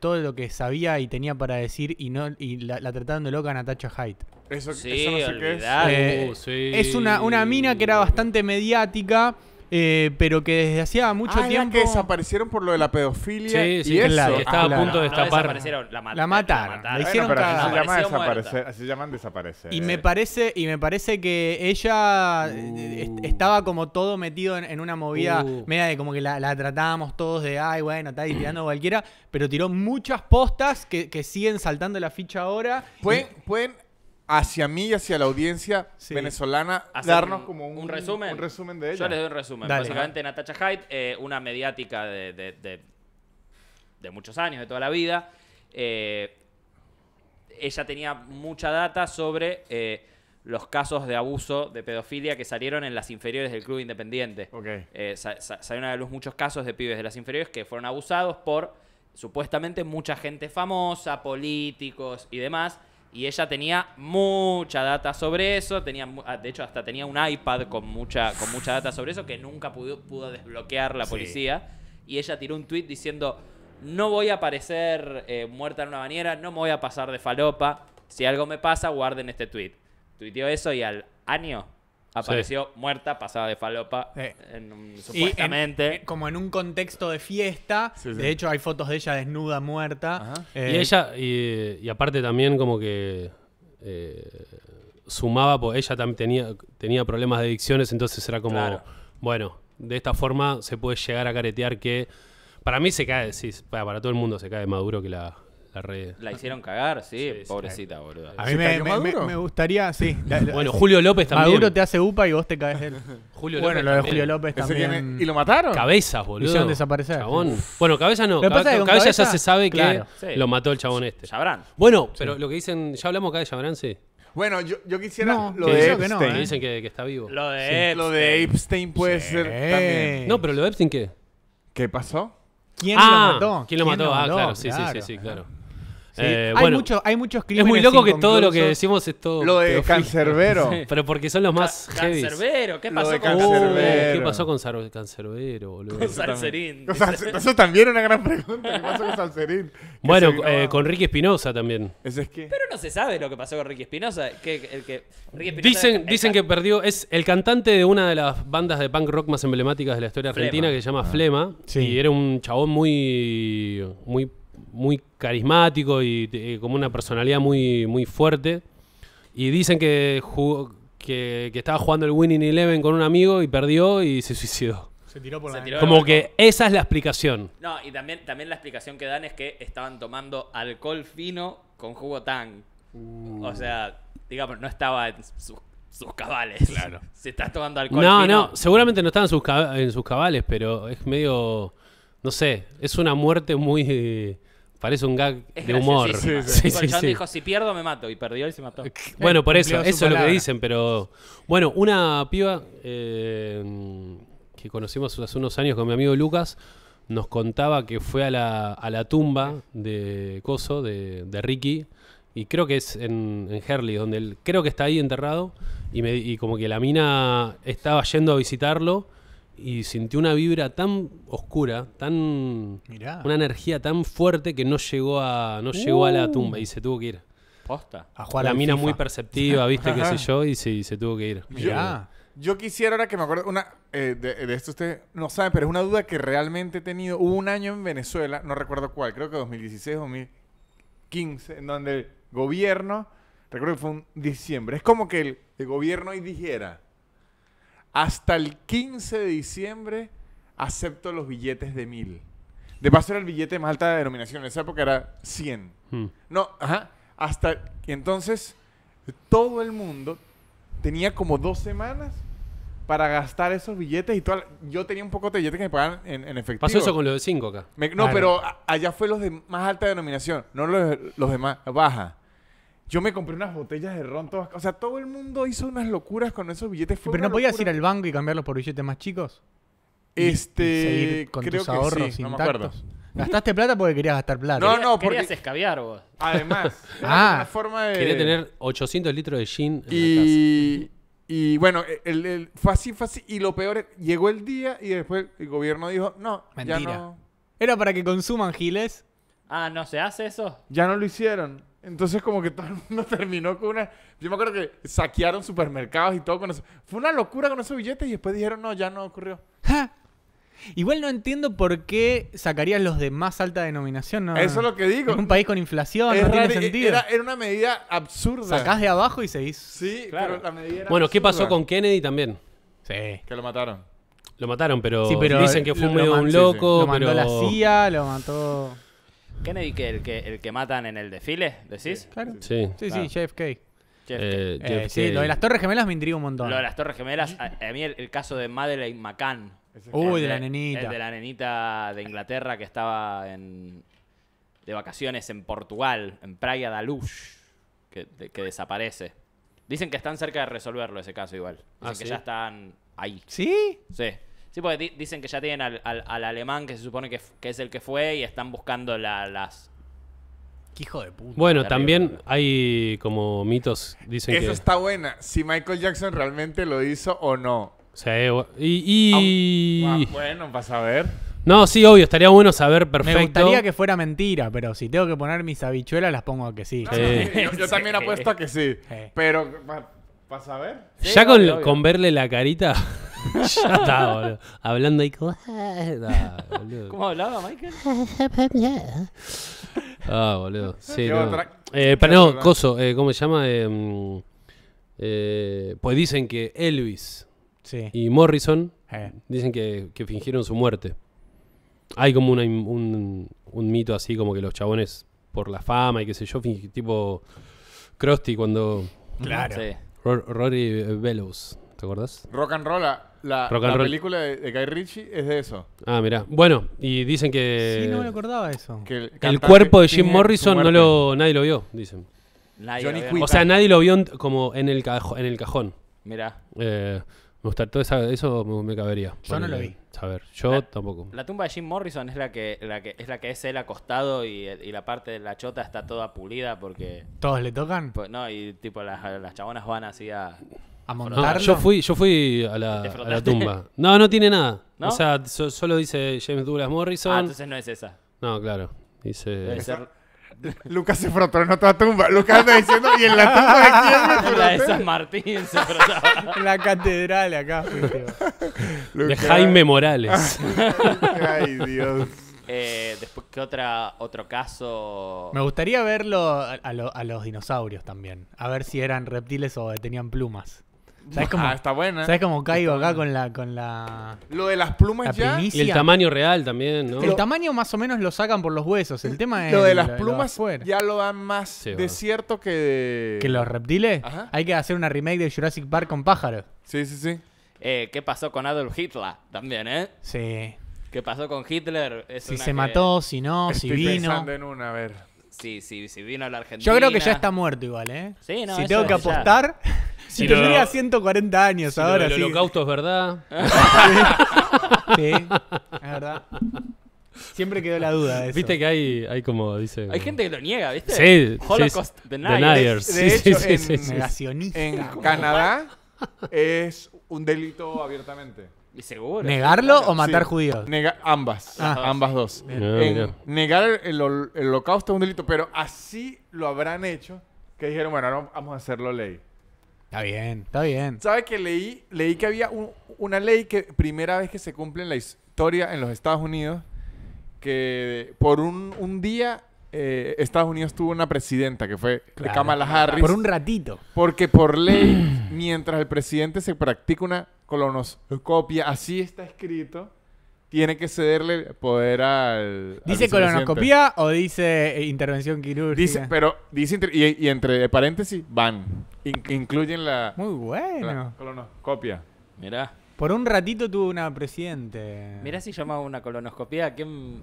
todo lo que sabía y tenía para decir y no y la, trataron de loca a Natasha Hyde. Eso, no sé qué es. Eh, uh, es una, una mina que era bastante mediática eh, pero que desde hacía mucho ah, tiempo. que desaparecieron por lo de la pedofilia. Sí, sí, y eso. estaba a punto de destapar. la, mataron. La, mataron. hicieron se llaman desaparecer. Y me parece, y me parece que ella eh, uh. estaba como todo metido en, una movida uh. media de como que la, tratábamos todos de, ay, bueno, está tirando cualquiera, pero tiró muchas postas que, siguen saltando la ficha ahora. Pueden, pueden hacia mí y hacia la audiencia venezolana darnos como un, resumen. de ella. Yo les doy un resumen. Básicamente Natacha Natasha Hyde, eh, una mediática de, de, muchos años, de toda la vida. Eh, ella tenía mucha data sobre eh, los casos de abuso, de pedofilia que salieron en las inferiores del Club Independiente. Okay. salieron a la luz muchos casos de pibes de las inferiores que fueron abusados por supuestamente mucha gente famosa, políticos y demás y ella tenía mucha data sobre eso, tenía, ah, de hecho hasta tenía un iPad con mucha, con mucha data sobre eso que nunca pudo, pudo desbloquear la policía. Y ella tiró un tweet diciendo, no voy a aparecer eh, muerta en una bañera, no me voy a pasar de falopa, si algo me pasa, guarden este tweet. Tuiteó eso y al año apareció muerta, pasada de falopa, supuestamente. Eh, como en un contexto de fiesta. de hecho, hay fotos de ella desnuda, muerta. Eh, y ella, y, aparte también como que eh, sumaba, porque ella también tenía, tenía problemas de adicciones, entonces era como, bueno, de esta forma se puede llegar a caretear que... Para mí se cae, sí, para, para todo el mundo se cae Maduro que la, la hicieron cagar, sí, pobrecita, boludo. A mí me, me- gustaría, sí. *laughs* Bueno, Julio López también. Maduro te hace upa y vos te caes él. Julio bueno, lo de Julio López también. ¿Y lo mataron? Cabezas, boludo. hicieron desaparecer. Chabón. Bueno, cabeza no. cabeza, ya se sabe que lo mató el chabón este. Sabrán. Bueno, pero lo que dicen, ya hablamos acá de Chabrán, sí. Bueno, yo, yo quisiera lo, de Epstein. dicen que, que está vivo. Lo de Epstein. lo de Epstein puede ser eh. también. No, pero lo de Epstein, ¿qué? ¿Qué pasó? ¿Quién lo ah, mató? ¿Quién lo mató? Ah, claro, sí, sí, sí, sí, claro. Eh, hay, mucho, hay muchos crímenes. Es muy loco que todo lo que decimos es todo. Lo de Cancerbero. *laughs* Pero porque son los más heavy. Cancerbero, ¿qué pasó con Cancerbero? ¿Qué pasó con Cancerbero, boludo? Con Salserín. Eso también era una gran pregunta. ¿Qué pasó con Salserín? *laughs* Bueno, eh, con Ricky Espinosa también. Pero no se sabe lo que pasó con Ricky Espinosa. dicen que perdió. Es el cantante de una de las bandas de punk rock más emblemáticas de la historia argentina que se llama ah. Flema. Y era un chabón muy muy carismático y eh, como una personalidad muy, muy fuerte. Y dicen que, que, estaba jugando el Winning Eleven con un amigo y perdió y se suicidó. Se tiró por la Como que esa es la explicación. No, y también, también la explicación que dan es que estaban tomando alcohol fino con jugo tan. O sea, digamos, no estaba en sus, cabales. Claro. Se *laughs* está tomando alcohol fino. No, no, seguramente no estaba en sus, en sus cabales, pero es medio. No sé, es una muerte muy. Parece un gag de humor. Sí, *laughs* sí, dijo, si pierdo me mato. Y perdió y se mató. *laughs* Bueno, por eh, eso, eso es lo que dicen, pero... Bueno, una piba eh, que conocimos hace unos años con mi amigo Lucas nos contaba que fue a la, tumba de Coso, de, Ricky, y creo que es en, en Herley, donde él creo que está ahí enterrado, y, me, y como que la mina estaba yendo a visitarlo y sintió una vibra tan oscura, tan una energía tan fuerte que no llegó a no llegó a la uh. tumba y se tuvo que ir. Posta. A la mina muy perceptiva, viste qué sé yo y se tuvo que ir. ya Yo quisiera ahora que me acuerdo una eh, de, esto usted no sabe, pero es una duda que realmente he tenido. Hubo un año en Venezuela, no recuerdo cuál, creo que 2016 2015, en donde el gobierno, recuerdo que fue un diciembre, es como que el, el gobierno y dijera, hasta el 15 de diciembre acepto los billetes de mil. De paso era el billete más alta de denominación. En esa época era 100. Hmm. No, ajá. Hasta entonces todo el mundo tenía como dos semanas para gastar esos billetes y yo tenía un poco de billetes que me pagaban en, efectivo. Pasó eso con los de 5 acá. no, pero allá fue los de más alta denominación, no los, los de más baja. Yo me compré unas botellas de ron, todas. O sea, todo el mundo hizo unas locuras con esos billetes. Pero no podías ir al banco y cambiarlos por billetes más chicos. Este. con creo tus ahorros intactos. No me Gastaste plata porque querías gastar plata. No, no, porque. Querías escabiar vos. Además. *laughs* ah, forma de. Quería tener 800 litros de gin y... bueno, el, fue así, fue Y lo peor, es, llegó el día y después el gobierno dijo, no, mentira. no... Era para que consuman giles. Ah, ¿no se hace eso? Ya no lo hicieron. Entonces, como que todo el mundo *laughs* terminó con una. Yo me acuerdo que saquearon supermercados y todo con eso. Fue una locura con esos billetes y después dijeron, no, ya no ocurrió. Igual no entiendo por qué sacarías los de más alta denominación. ¿no? Eso es lo que digo. En un país con inflación, no tiene e-, sentido. Era, una medida absurda. Sacás de abajo y seguís. Sí, claro. bueno, ¿qué pasó con Kennedy también? Sí. Que lo mataron. Lo mataron, pero, dicen que fue medio un loco. Lo mató la CIA, lo mató. Kennedy, que el que, el que matan en el desfile, ¿decís? Claro. Sí, sí, sí JFK. Eh, eh, sí, lo de las Torres Gemelas me intriga un montón. Lo de las Torres Gemelas, a, mí el, caso de Madeleine McCann. Uy, de la nenita. El de la nenita de Inglaterra que estaba en, de vacaciones en Portugal, en Praia da Luz, que, desaparece. Dicen que están cerca de resolverlo ese caso igual. Dicen ah, que ya están ahí. ¿Sí? Sí. Sí, porque dicen que ya tienen al, alemán que se supone que, es el que fue y están buscando las... Qué hijo de puta. Bueno, también hay como mitos, dicen Eso está buena, si Michael Jackson realmente lo hizo o no. Sí, eh, y... y... Ah, bueno, vas a ver. No, sí, obvio, estaría bueno saber perfecto. Me gustaría que fuera mentira, pero si tengo que poner mis habichuelas, las pongo a que sí. yo, *laughs* también apuesto a que sí. Pero, ¿vas a ver? ya con, con verle la carita. *laughs* ya está, boludo. Hablando ahí como. Ah, ¿Cómo hablaba Michael? *laughs* ah, boludo. Sí, eh, pero no, Coso, eh, ¿cómo se llama? Em, eh, pues dicen que Elvis y Morrison dicen que, que, fingieron su muerte. Hay como un, un mito así, como que los chabones, por la fama y qué sé yo, fingieron, tipo Krusty cuando. Claro. Rory Bellows. ¿Te acuerdas? Rock and Roll, la, película de, Guy Ritchie es de eso. Ah, mira, Bueno, y dicen que. Sí, no me acordaba eso. Que el, cuerpo de Jim Morrison no lo, nadie lo vio, dicen. O sea, nadie lo vio como en el, en el cajón. Mira, Eh, me gustaría todo eso me, cabería. Yo no lo vi. ver, Yo tampoco. La tumba de Jim Morrison es la que, es la que es él acostado y, la parte de la chota está toda pulida porque. ¿Todos le tocan? pues, no, y tipo las chabonas van así a, ¿A yo, fui, yo fui a la, tumba. No, no tiene nada. O sea, solo dice James Douglas Morrison. Ah, entonces no es esa. No, claro. Dice. *laughs* Lucas se frotó en otra tumba. Lucas está diciendo, ¿y en la tumba de quién? *laughs* La de San Martín se frotaba. En *laughs* la catedral acá. de Jaime Morales. Ay, Dios. Eh, después, ¿qué otra, otro caso? Me gustaría verlo a, los dinosaurios también. A ver si eran reptiles o tenían plumas. Ah, está buena. ¿Sabes cómo caigo acá con la, con la. Lo de las plumas ya. Y el tamaño real también, ¿no? El tamaño más o menos lo sacan por los huesos. El tema es. Lo de las plumas ya lo dan más desierto que ¿Que los reptiles? Hay que hacer una remake de Jurassic Park con pájaros. Sí, sí, sí. Eh, ¿Qué pasó con Adolf Hitler también, eh? Sí. ¿Qué pasó con Hitler? si se mató, si no, si vino. si vino la Yo creo que ya está muerto igual, ¿eh? Sí, no, Si tengo que apostar. Si tendría 140 años ahora. Lo holocausto es verdad. *laughs* sí, es verdad. Siempre quedó la duda. Viste que hay, como dice. Hay gente que lo niega, ¿viste? Sí. Holocaust deniers. De, hecho, en, Canadá es un delito abiertamente. Seguro. ¿Negarlo o matar judíos? ambas. Ah. Ambas dos. Ah, negar el, holocausto es un delito, pero así lo habrán hecho que dijeron, bueno, vamos a hacerlo ley. Está bien, está bien. Sabe que leí, leí que había una ley que primera vez que se cumple en la historia en los Estados Unidos, que por un, día eh, Estados Unidos tuvo una presidenta que fue Kamala Harris. Por un ratito. Porque por ley, mientras el presidente se practica una colonoscopia, así está escrito, tiene que cederle poder al. ¿Dice colonoscopía o dice eh, intervención quirúrgica? Dice, pero dice, y, entre paréntesis, van. incluyen la. Muy bueno. colonoscopia. Mirá. Por un ratito tuvo una presidente. Mirá si llamaba una colonoscopía, ¿quién,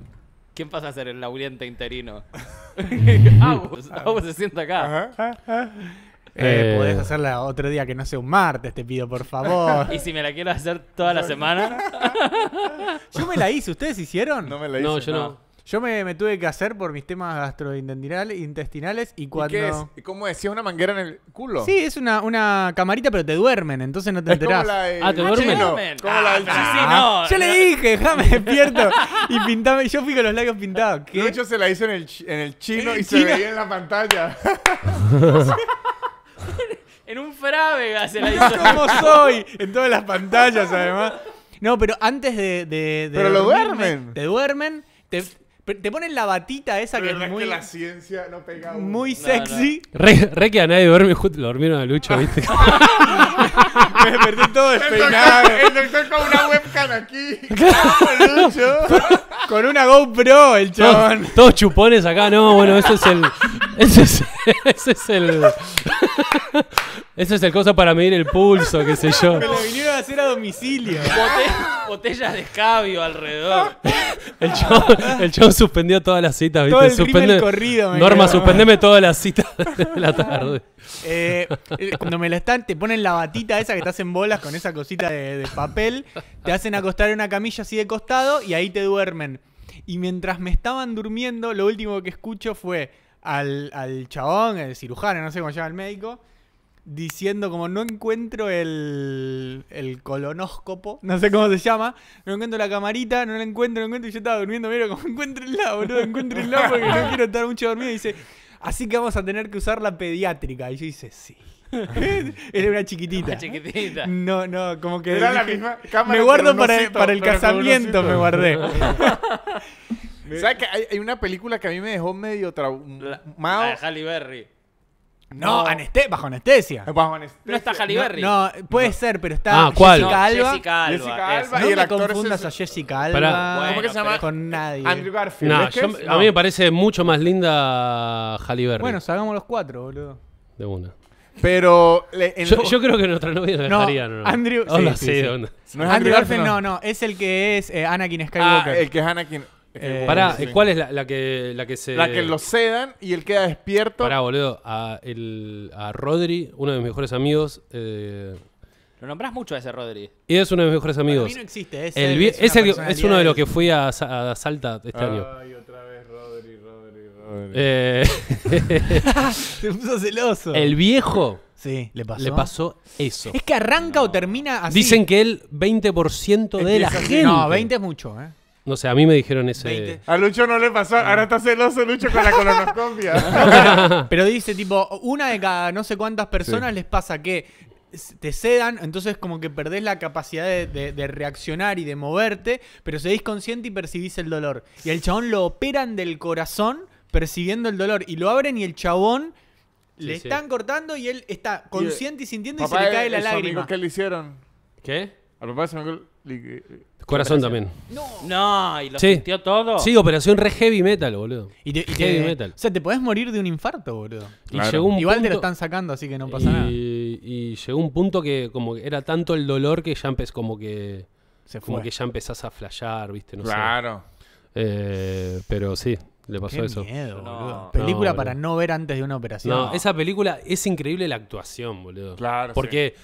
¿quién pasa a ser el lauriente interino? Agus, *laughs* *laughs* Agus ah, ah, se sienta acá. Ajá, ajá. Ah, eh, eh, podés hacerla otro día que no sea un martes, te pido por *laughs* favor. ¿Y si me la quiero hacer toda la semana? *laughs* yo me la hice, ¿ustedes hicieron? No me la hice. No, yo no. Yo me, tuve que hacer por mis temas gastrointestinales y cuando... ¿Y qué es? ¿Cómo es? una manguera en el culo? Sí, es una, una camarita, pero te duermen, entonces no te enterás. Ah, ¿te duermen? ¿Cómo la del ah, ah, Yo le dije, déjame despierto y pintame... Yo fui con los labios pintados. ¿Qué? hecho se la hizo en el, en el chino y se veía en la pantalla. *laughs* en un Frávega se la *laughs* soy? En todas las pantallas, además. No, pero antes de. de, pero lo duermen. Te duermen, te, te ponen la batita esa que es muy. la ciencia no pega Muy sexy. Re, re, que a nadie duerme, justo lo dormieron a Lucho, ¿viste? *laughs* me perdí todo despeinado. El doctor con una webcam aquí. con una GoPro, el chabón. Todos, chupones acá, no, bueno, ese es el. Ese es, el. Ese es el cosa para medir el pulso, qué sé yo. Me lo vinieron a hacer a domicilio. Botellas, de escabio alrededor. El chon el suspendió todas las citas, ¿viste? Todo el corrido, Norma, suspendeme todas las citas de la tarde. Eh, eh, cuando me la están, te ponen la batita esa que te hacen bolas con esa cosita de, papel, te hacen acostar en una camilla así de costado y ahí te duermen. Y mientras me estaban durmiendo, lo último que escucho fue al, chabón, el cirujano, no sé cómo se llama el médico, diciendo como no encuentro el, el no sé cómo se llama, no encuentro la camarita, no la encuentro, no encuentro, y yo estaba durmiendo, mira como lado, boludo, lado porque no quiero estar mucho dormido, y dice, Así que vamos a tener que usar la pediátrica. Y yo hice, sí. *laughs* Era una chiquitita. Una chiquitita. No, no, como que. Era la misma cámara. Me guardo para, para, el casamiento, me guardé. *laughs* *laughs* ¿Sabes que hay, una película que a mí me dejó medio traumado? la de Halle Berry. No, aneste- bajo anestesia. Bajo anestesia. No está Berry. No, puede ser, pero está ah, Jessica Alba. Jessica Alba. Alba. No y confundas a Jessica Alba Bueno, ¿Cómo que se llama? con nadie. Andrew Garfield. a mí me parece mucho más linda Berry. Bueno, salgamos los cuatro, boludo. de una. Pero Yo, creo que nuestra novia No, No, Andrew- Hola, sí, No es Andrew Garfield, no, no. Es el que es eh, Anakin ah, Skywalker. el que es Anakin. Eh, pará, ¿cuál es la, que, la que se. La que lo cedan y él queda despierto. Pará, boludo. A, el, a Rodri, uno de mis mejores amigos. Eh, lo nombras mucho a ese Rodri. Y es uno de mis mejores amigos. Para mí no existe. Es, es, uno de los que fui a, a Salta este año. Ay, otra vez Rodri, Rodri, Rodri. Eh, se *laughs* puso celoso. El viejo. Sí, le pasó. Le pasó eso. Es que arranca o termina así. Dicen que él 20% de la gente. No, 20 es mucho, ¿eh? No sé, a mí me dijeron ese. A Lucho no le pasó, ah. ahora está celoso Lucho con la *laughs* colonoscopia. *laughs* pero, dice, tipo, una de cada no sé cuántas personas les pasa que te sedan, entonces como que perdés la capacidad de, reaccionar y de moverte, pero seguís consciente y percibís el dolor. Y al chabón lo operan del corazón percibiendo el dolor. Y lo abren y el chabón le están cortando y él está consciente y, sintiendo y se le cae la lágrima. ¿Qué le hicieron? ¿Qué? Al papá se me... Corazón también. No, y lo Sí. sintió todo. Sí, operación re heavy metal, boludo. metal. O sea, te podés morir de un infarto, boludo. Igual te lo están sacando, así que no pasa nada. y llegó un punto que como era tanto el dolor que ya como que Se como que ya empezás a flashear, viste, claro. Eh, pero sí, le pasó Qué eso. miedo, boludo. Película para no ver antes de una operación. No, esa película es increíble la actuación, boludo. Claro, Porque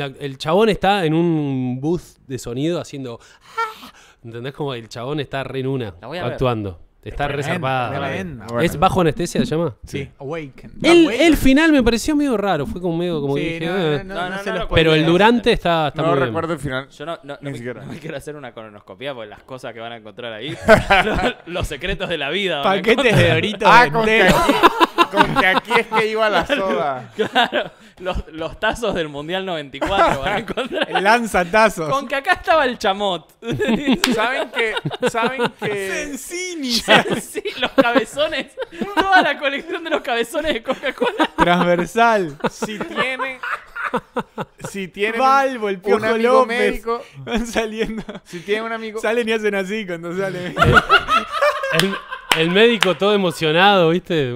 el chabón está en un booth de sonido haciendo. Ah, ¿Entendés? Como el chabón está re en una, actuando. Está reservada. ¿Es bajo anestesia se llama? Sí, Awaken. El, final me pareció medio raro, fue como medio como sí, dije, Pero el durante está, bien. No recuerdo el final. Yo no, Ni quiero hacer una colonoscopia por las cosas que van a encontrar ahí, *laughs* los, secretos de la vida. Paquetes de ahorita. Ah, con que, aquí, es que iba la *laughs* soda. Claro. Los, los, tazos del Mundial 94 van a El *laughs* lanzatazos. Con que acá estaba el chamot. ¿Saben que, ¿Saben que... *laughs* sí, los cabezones. Toda la colección de los cabezones de Coca-Cola. Transversal. Si tiene. Si tiene. Valvo, el un amigo médico. Van saliendo. Si tiene un amigo. Salen y hacen así cuando salen. *laughs* El, médico todo emocionado, ¿viste?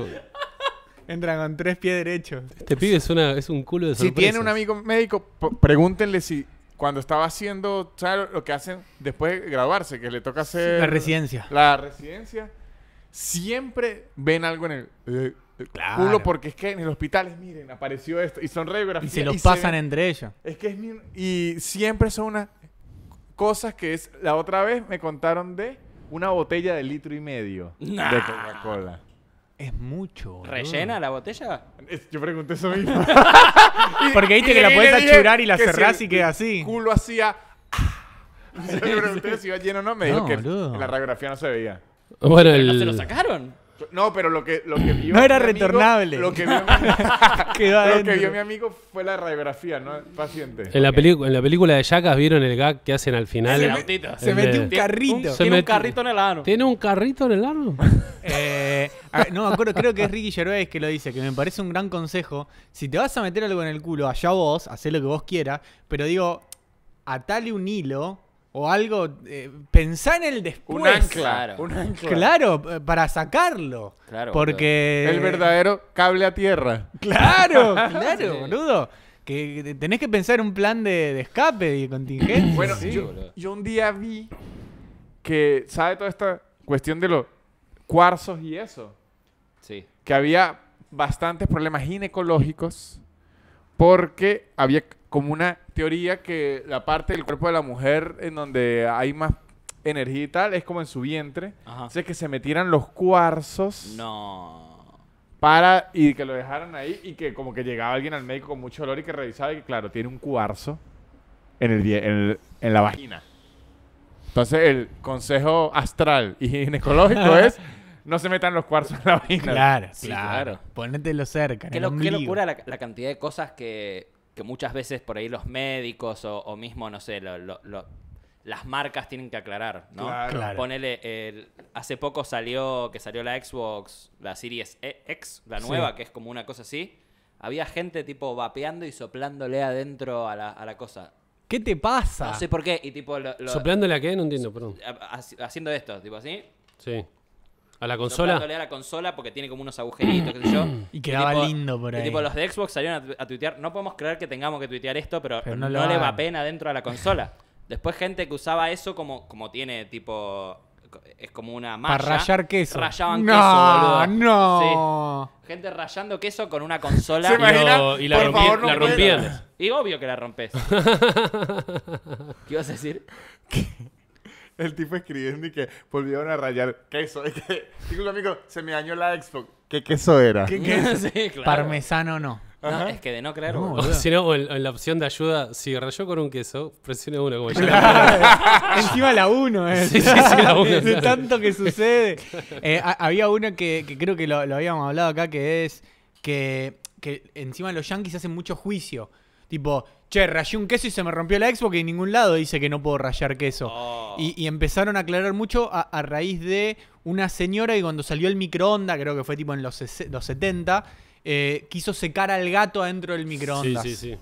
Entran con tres pies derechos. Este pibe es, una, es un culo de sorpresa. Si tiene un amigo médico, pregúntenle si cuando estaba haciendo, ¿sabes lo que hacen después de graduarse? Que le toca hacer... La residencia. La residencia. Siempre ven algo en el... Eh, eh, culo porque es que en el hospital miren, apareció esto y son radiografías. Y se lo pasan entre ellos. Es que y siempre son unas cosas que es la otra vez me contaron de una botella de litro y medio de Coca-Cola. Es mucho. boludo. ¿Rellena la botella? Yo pregunté eso mismo. *laughs* Porque viste que la podés achurar y la cerrás y queda así. el culo hacía. Ah. *laughs* Yo le pregunté si iba lleno o no. Me dijo que en la radiografía no se veía. Bueno, ¿No se lo sacaron? No, pero lo que, lo que vio. No era retornable. lo, que *laughs* vio mi, amigo fue la radiografía, ¿no? paciente. En, la, película de Yacas vieron el gag que hacen al final. se metió un carrito. tiene un carrito en el ano. ¿Tiene un carrito en el ano? *laughs* Eh, no me acuerdo, creo que es Ricky Gervais que lo dice, que me parece un gran consejo. Si te vas a meter algo en el culo, allá vos, haz lo que vos quieras, pero digo, atale un hilo o algo, pensar eh, pensá en el después. Un ancla, claro. Claro, para sacarlo. Claro. Porque... El verdadero cable a tierra. *laughs* Claro, *laughs* claro, boludo. Que tenés que pensar un plan de, escape y contingencia. Bueno, yo, yo, un día vi que, ¿sabe toda esta cuestión de los cuarzos y eso? Sí. Que había bastantes problemas ginecológicos porque había como una teoría que la parte del cuerpo de la mujer en donde hay más energía y tal es como en su vientre. O sea, que se metieran los cuarzos. No. Para y que lo dejaran ahí y que como que llegaba alguien al médico con mucho dolor y que revisaba y que claro, tiene un cuarzo en, el, en, la vagina. Entonces el consejo astral y ginecológico *laughs* es no se metan los cuarzos en la vagina. Claro, sí, claro. cerca. Qué, locura la, cantidad de cosas que que muchas veces por ahí los médicos o, mismo, no sé, las marcas tienen que aclarar, ¿no? Claro. Ponele, el, hace poco salió, que salió la Xbox, la Series e, X, la nueva, que es como una cosa así. Había gente tipo vapeando y soplándole adentro a la, a la cosa. ¿Qué te pasa? No sé por qué. Y tipo. Lo, ¿Soplándole a qué? No entiendo, perdón. haciendo esto, tipo así. Sí. A la consola. A la consola porque tiene como unos agujeritos, qué sé yo. *clears throat* Y quedaba lindo por ahí. tipo, los de Xbox salieron a, tuitear. No podemos creer que tengamos que tuitear esto, pero, no, le va pena dentro de la consola. *laughs* Después, gente que usaba eso como, como tiene tipo. Es como una malla. Para rayar queso. Rayaban queso, boludo. No, Gente rayando queso con una consola. *laughs* y, la, rompieron. Y obvio que la rompes. *laughs* ¿Qué ibas a decir? El tipo escribiendo y que volvieron a rayar queso. Es que, digo, amigo, se me dañó la Xbox. ¿Qué queso era? ¿Qué *laughs* queso? *laughs* Parmesano no. No, es que de no creer, no, o, si no, en, la opción de ayuda, si rayó con un queso, presione uno como *laughs* yo. Encima la uno, eh. Sí, sí, la de tanto que sucede. Eh, había uno que, creo que lo, lo, habíamos hablado acá, que es que, que encima los yankees hacen mucho juicio. Tipo, che, rayé un queso y se me rompió la Xbox y en ningún lado dice que no puedo rayar queso. Oh. Y, empezaron a aclarar mucho a, raíz de una señora y cuando salió el microondas, creo que fue tipo en los, 70, eh, quiso secar al gato adentro del microondas. Sí, sí, sí.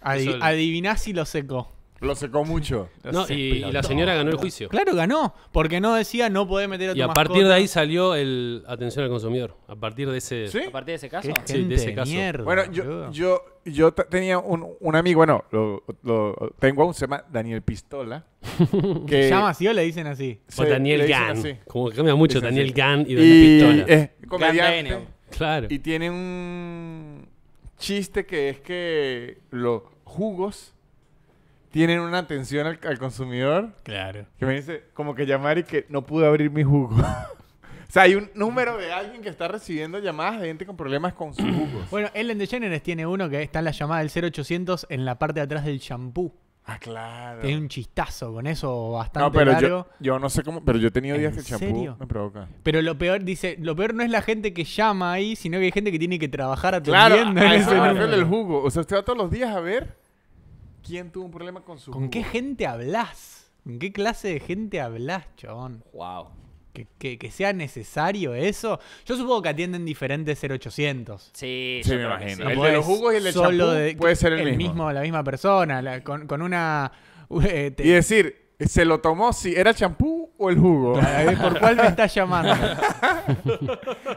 Adivinás si lo secó. Lo secó mucho. No, y, la señora ganó el juicio. Claro, ganó. Porque no decía no podés meter a tu Y a partir de ahí salió el atención al consumidor. A partir de ese. ¿Sí? A partir de ese caso. de ese bueno, yo, yo, tenía un, amigo, bueno, lo, tengo aún, se llama Daniel Pistola. *laughs* que se llama así o le dicen así. O Daniel Gann. Como que cambia mucho Daniel Gann y Daniel Pistola. Claro. Y tiene un chiste que es que los jugos tienen una atención al, consumidor. Claro. Que me dice, como que llamar y que no pude abrir mi jugo. *laughs* o sea, hay un número de alguien que está recibiendo llamadas de gente con problemas con sus jugos. *clears throat* bueno, Ellen DeGeneres tiene uno que está en la llamada del 0800 en la parte de atrás del shampoo. Ah, claro. Tiene un chistazo con eso bastante no, pero Yo, yo, no sé cómo, pero yo he tenido días que el champú me provoca. Pero lo peor, dice, lo peor no es la gente que llama ahí, sino que hay gente que tiene que trabajar atendiendo. Claro, a, a en el jugo. O sea, usted va todos los días a ver ¿Quién tuvo un problema con su ¿Con qué gente hablas? ¿Con qué clase de gente hablas, chabón? Wow. Que, sea necesario eso. Yo supongo que atienden diferentes 0800. Sí, sí yo me imagino. el de los jugos y el champú puede ser el, mismo. La misma persona, con, una... *laughs* Eh, y decir, ¿se lo tomó si era champú o el jugo? ¿Por *laughs* cuál me estás llamando?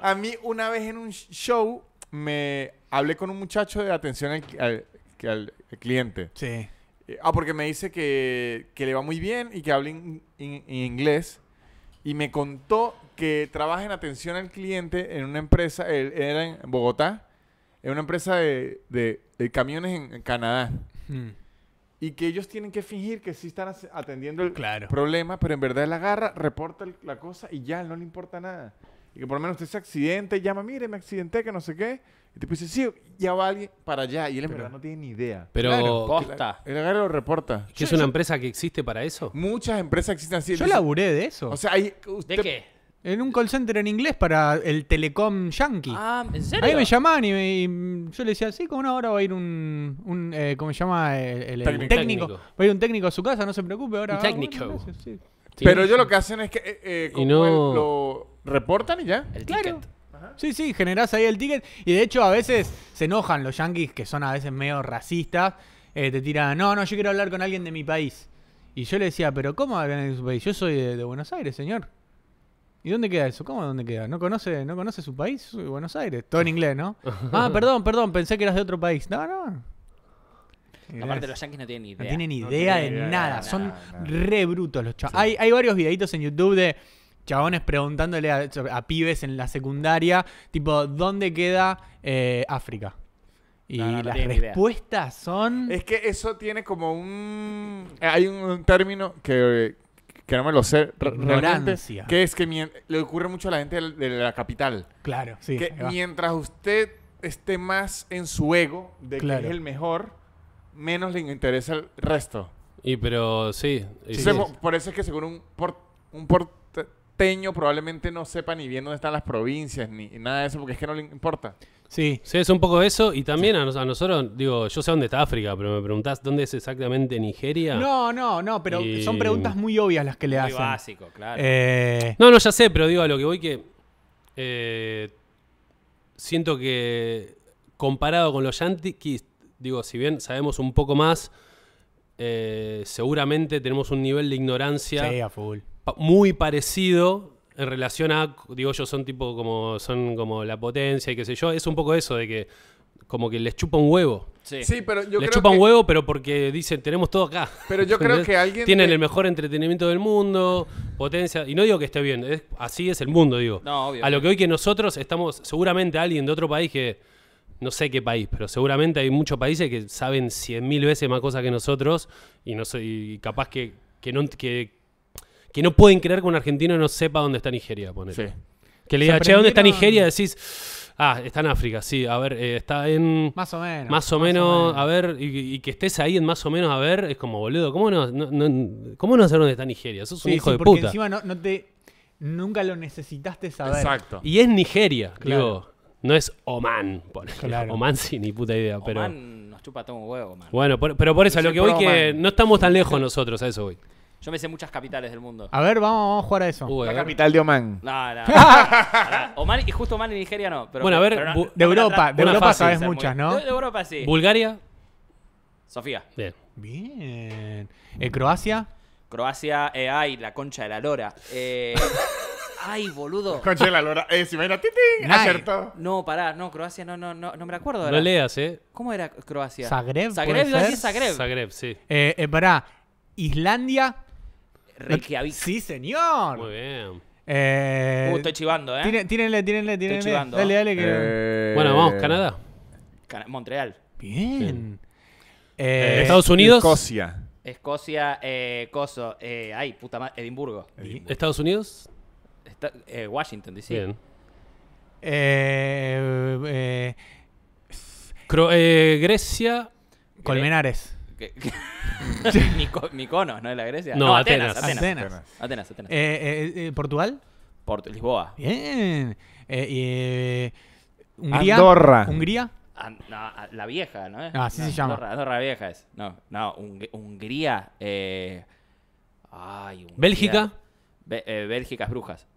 A mí una vez en un show me hablé con un muchacho de atención al, al el cliente. Sí. Eh, ah, porque me dice que, le va muy bien y que habla en inglés. Y me contó que trabaja en atención al cliente en una empresa, era en Bogotá, en una empresa de, camiones en, Canadá. Hmm. Y que ellos tienen que fingir que sí están atendiendo el problema, pero en verdad él agarra, reporta la cosa y ya, no le importa nada. Y que por lo menos usted se accidente, llama, mire, me accidenté, que no sé qué. Y después dice, sí, ya va alguien para allá. Y él no tiene ni idea. Pero claro, posta. El lo reporta. ¿Que es una empresa que existe para eso? Muchas empresas existen así. Yo laburé de eso. O sea, hay, usted, ¿De qué? En un call center en inglés para el Telecom Yankee. Ah, ¿en serio? Ahí me llamaban y, mm, yo le decía, sí, como una hora va a ir un, eh, ¿cómo se llama? El, técnico. Va a ir un técnico a su casa, no se preocupe. Ahora, técnico. Pero yo lo que hacen es que eh, eh no... lo reportan y ya. El claro. Sí, sí, generás ahí el ticket. Y de hecho, a veces se enojan los yankees, que son a veces medio racistas. Eh, te tiran, no, no, yo quiero hablar con alguien de mi país. Y yo le decía, pero ¿cómo hablan de su país? Yo soy de, Buenos Aires, señor. ¿Y dónde queda eso? ¿Cómo dónde queda? ¿No conoce, no conoce su país? Buenos Aires. Todo en inglés, ¿no? *laughs* ah, perdón, perdón, pensé que eras de otro país. No, no. Aparte, los yankees no tienen idea. No tienen idea, idea de, nada. Son re brutos los chavos. Hay, hay varios videitos en YouTube de chabones preguntándole a, pibes en la secundaria, tipo, ¿dónde queda eh, África? Y las respuestas son... Es que eso tiene como un... Eh, hay un término que, que no me lo sé realmente, que es que le ocurre mucho a la gente de la capital. Claro, sí. Que mientras usted esté más en su ego de que es el mejor, menos le interesa el resto. Y pero sí. Por eso es que según un, un teño probablemente no sepa ni bien dónde están las provincias ni nada de eso porque es que no le importa. Sí, sí, es un poco eso. Y también a, nosotros, digo, yo sé dónde está África, pero me preguntás dónde es exactamente Nigeria. No, no, no, pero son preguntas muy obvias las que le muy hacen. básico, claro. Eh, no, no, ya sé, pero digo, a lo que voy que. Eh, siento que comparado con los Yantikis, digo, si bien sabemos un poco más eh, seguramente tenemos un nivel de ignorancia muy parecido en relación a, digo yo, son tipo como, son como la potencia y qué sé yo. Es un poco eso de que como que les chupa un huevo. Sí, pero yo les chupa un huevo, pero porque dicen, tenemos todo acá. Pero yo creo que alguien... Tienen el mejor entretenimiento del mundo, potencia... Y no digo que esté bien, así es el mundo, digo. No, A lo que hoy que nosotros estamos, seguramente alguien de otro país que no sé qué país, pero seguramente hay muchos países que saben mil veces más cosas que nosotros y no soy capaz que, que no, que, no pueden creer que un argentino no sepa dónde está Nigeria, poner. Que le diga, che, ¿dónde está Nigeria? Decís, ah, está en África, sí, a ver, eh, está en... Más o menos. Más o, menos, a ver, y, que estés ahí en más o menos, a ver, es como, boludo, ¿cómo no, ¿cómo no saber dónde está Nigeria? Sos un hijo de porque puta. encima no, no, te... Nunca lo necesitaste saber. Exacto. Y es Nigeria, Digo, no es Oman, por claro. Oman sí, ni puta idea. Pero... Oman nos chupa todo un huevo, Oman. Bueno, pero por eso, lo que voy que no estamos tan lejos nosotros, a eso voy. Yo me sé muchas capitales del mundo. A ver, vamos, a jugar a eso. Uh, la capital de Oman. No, *laughs* Oman y justo Oman y Nigeria no. bueno, a ver, de Europa, de Europa sabes muchas, ¿no? De, Europa sí. Bulgaria. Sofía. Bien. Bien. Eh, Croacia. Croacia, eh, ay, la concha de la lora. Eh, *laughs* Ay, boludo. *laughs* Concha de la lora. Eh, si me titín, acertó. No, pará, no, Croacia, no, no, no, no me acuerdo. No leas, ¿eh? ¿Cómo era Croacia? Zagreb. Zagreb, iba Zagreb. Zagreb, sí. Eh, eh pará. Islandia. Reykjavik. Sí, señor. Muy bien. Eh, uh, estoy chivando, ¿eh? Tírenle, tírenle, tírenle. Estoy chivando, Dale, dale. Que... Eh, bueno, vamos, Canadá. Montreal. Bien. Estados Unidos. Escocia. Escocia, Coso. ay, puta madre. Edimburgo. Estados Unidos. Eh, Washington, dice Bien. Eh, eh, Grecia. Colmenares. Miconos, *laughs* ¿no es la Grecia? No, Atenas. Atenas, Atenas. Atenas. ¿Portugal? Lisboa. Bien. Hungría. Hungría. la vieja, ¿no? Ah, así se llama. Andorra, vieja es. No, no, Hungría. Ay, Bélgica. Bélgicas Brujas.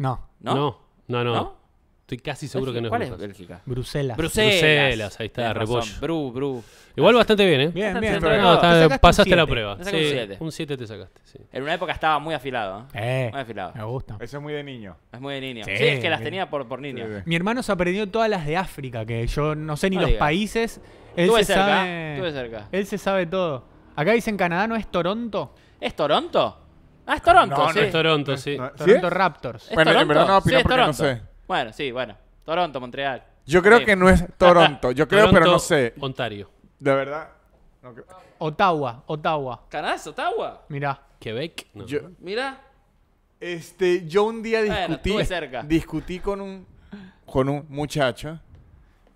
No. ¿No? No, no, no. no no Estoy casi seguro que no es Bruselas. Bruselas. Bruselas. ahí está, repollo. Bru, bru. Igual bastante bien, ¿eh? Bien, bien. No, pasaste la prueba. un un 7 te sacaste. En una época estaba muy afilado. ¿eh? ¿eh? Muy afilado. me gusta. Eso es muy de niño. Es muy de niño. Sí, es que las tenía por, por niño. Mi hermano se aprendió todas las de África, que yo no sé ni los países. Él se cerca, sabe. cerca. Él se sabe todo. Acá dicen Canadá, ¿no es Toronto? ¿Es Toronto? Ah, es Toronto, no, sí. es Toronto, sí. Toronto Raptors. bueno, no opino sí, porque no sé. Bueno, sí, bueno. Toronto, Montreal. Yo creo que no es *laughs* Toronto. Yo creo, pero no sé. Ontario. De verdad. Ottawa, Ottawa. Canadá Ottawa. Mira, Quebec. Mira. Este, yo un día discutí, cerca. discutí con un, con un muchacho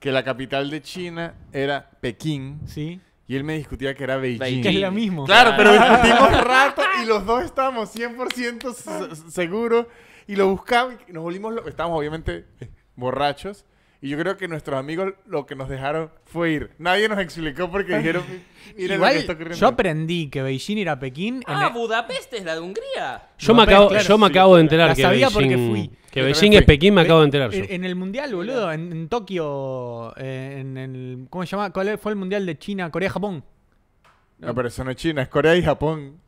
que la capital de China era Pekín. Sí. Y él me discutía que era Beijing. mismo. Claro, pero ah. discutimos rato y los dos estábamos 100% seguros. Y lo buscamos, nos volvimos Estábamos obviamente borrachos. Y yo creo que nuestros amigos lo que nos dejaron fue ir. Nadie nos explicó porque dijeron, Igual, que Yo aprendí que Beijing era Pekín. ah, Budapest es la de Hungría. Yo me acabo, yo me acabo de enterar que sabía Beijing, fui. Que Beijing es Pekín, me acabo de enterar yo. En el mundial, boludo, en, Tokio, eh, en el, ¿cómo se llama? ¿Cuál fue el mundial de China, Corea, Japón? No, pero eso no es China, es Corea y Japón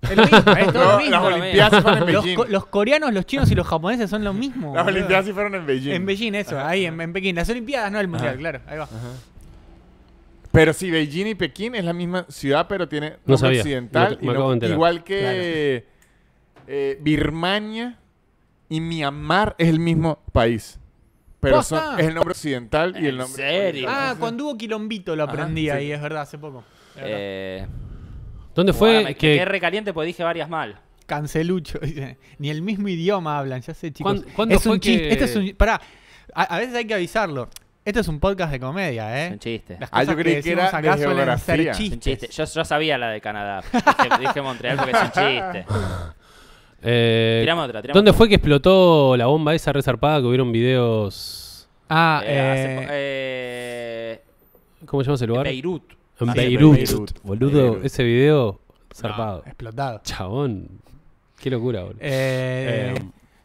mismo, mismo. las Olimpiadas fueron en Los, los coreanos, los chinos y los japoneses son lo mismo. Las Olimpiadas sí fueron en Beijing. En Beijing, eso, ahí en, en Pekín. Las Olimpiadas, no el Mundial, claro. Ahí va. Pero sí, Beijing y Pekín es la misma ciudad, pero tiene nombre occidental. igual que eh, Birmania y Myanmar es el mismo país. Pero es el nombre occidental y el ¿En nombre. serio? Ah, cuando hubo Quilombito lo aprendí ahí, es verdad, hace poco. Eh, ¿Dónde fue? que... es recaliente porque dije varias mal. Cancelucho. *laughs* Ni el mismo idioma hablan, ya sé, chicos. es un chiste. Este es un... Pará, a, veces hay que avisarlo. Este es un podcast de comedia, ¿eh? Es un chiste. ah, yo creí que, era Un chiste. Yo, sabía la de Canadá. dije, *laughs* Montreal porque es un chiste. *laughs* Eh, otra, ¿Dónde fue que explotó la bomba esa resarpada que hubieron videos? Ah, eh, eh, eh, ¿Cómo se llama ese lugar? Beirut. Ah, en Beirut. Boludo, ese video zarpado. explotado. Chabón. Qué locura, boludo. Eh, eh,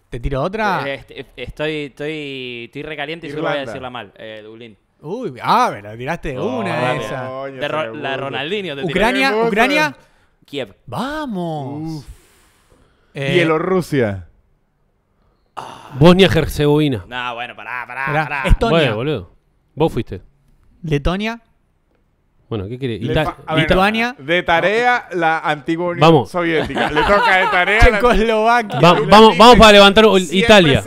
¿Te tiro otra? Eh, este, estoy, estoy, estoy recaliente y no voy a decirla mal. Dublín. Uy, ah, me la tiraste de una esa. La de la Ronaldinho. Te Ucrania, Ucrania. Kiev. Vamos. Bielorrusia. Ah. Bosnia-Herzegovina. No, bueno, pará, pará, pará. Estonia. boludo. Vos fuiste. Letonia. Bueno, ¿qué quiere? Lituania. de tarea, la antigua Unión Soviética. Le toca de tarea. *laughs* Checoslovaquia. vamos, vamos para levantar Italia.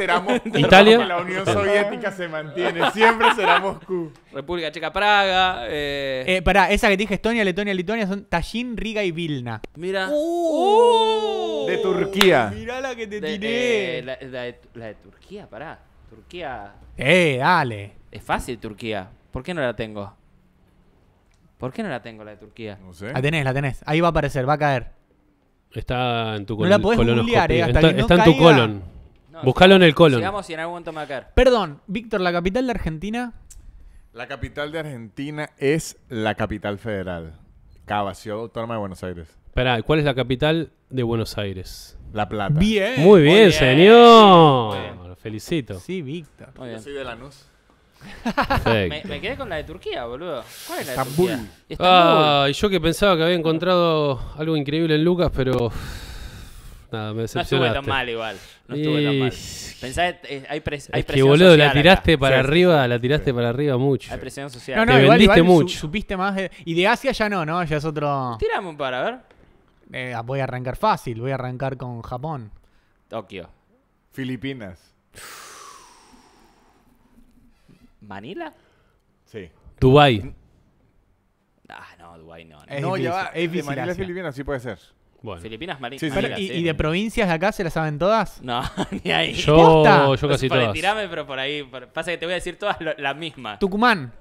Italia. La Unión Soviética se mantiene. Siempre será Moscú. República Checa, Praga. Eh. Eh, pará, esa que dije, Estonia, Letonia, Lituania son Tallin, Riga y Vilna. Mira. Uh. de Turquía. Mira la que te tiré. Eh, de, la de Turquía, pará. Turquía. Eh, dale. Es fácil Turquía. ¿Por qué no la tengo? ¿Por qué no la tengo la de Turquía? No sé. La tenés, la tenés. Ahí va a aparecer, va a caer. Está en tu colon. No la puedes googlear, eh, está, en tu colon. Buscalo en el colon. Sigamos y en algún momento caer. Perdón, Víctor, la capital de Argentina. La capital de Argentina es la capital federal. Cava, Ciudad Autónoma de Buenos Aires. Espera, ¿cuál es la capital de Buenos Aires? La Plata. Bien. Muy bien, señor. felicito. Sí, Víctor. Yo soy de Lanús. Me, quedé con la de Turquía, boludo. ¿Cuál es la de Estambul. Ah, y yo que pensaba que había encontrado algo increíble en Lucas, pero. Nada, me No estuve tan mal igual. No estuve Pensá, hay, presión social. es que boludo, la tiraste para arriba, la tiraste para arriba mucho. Hay presión social. No, no, igual, mucho. supiste más. de- y de Asia ya no, ¿no? Ya es otro. Tirame un par, a ver. Eh, voy a arrancar fácil, voy a arrancar con Japón. Tokio. Filipinas. ¿Manila? Sí. Dubai. Ah, no, Dubai no. no. Es de Manila es Filipinas, sí puede ser. Filipinas, Mari sí, ¿Y, ¿Y, de provincias de acá se las saben todas? No, *laughs* ni ahí. Yo, yo casi todas. Tirame, pero por ahí. Pasa que te voy a decir todas las mismas. Tucumán.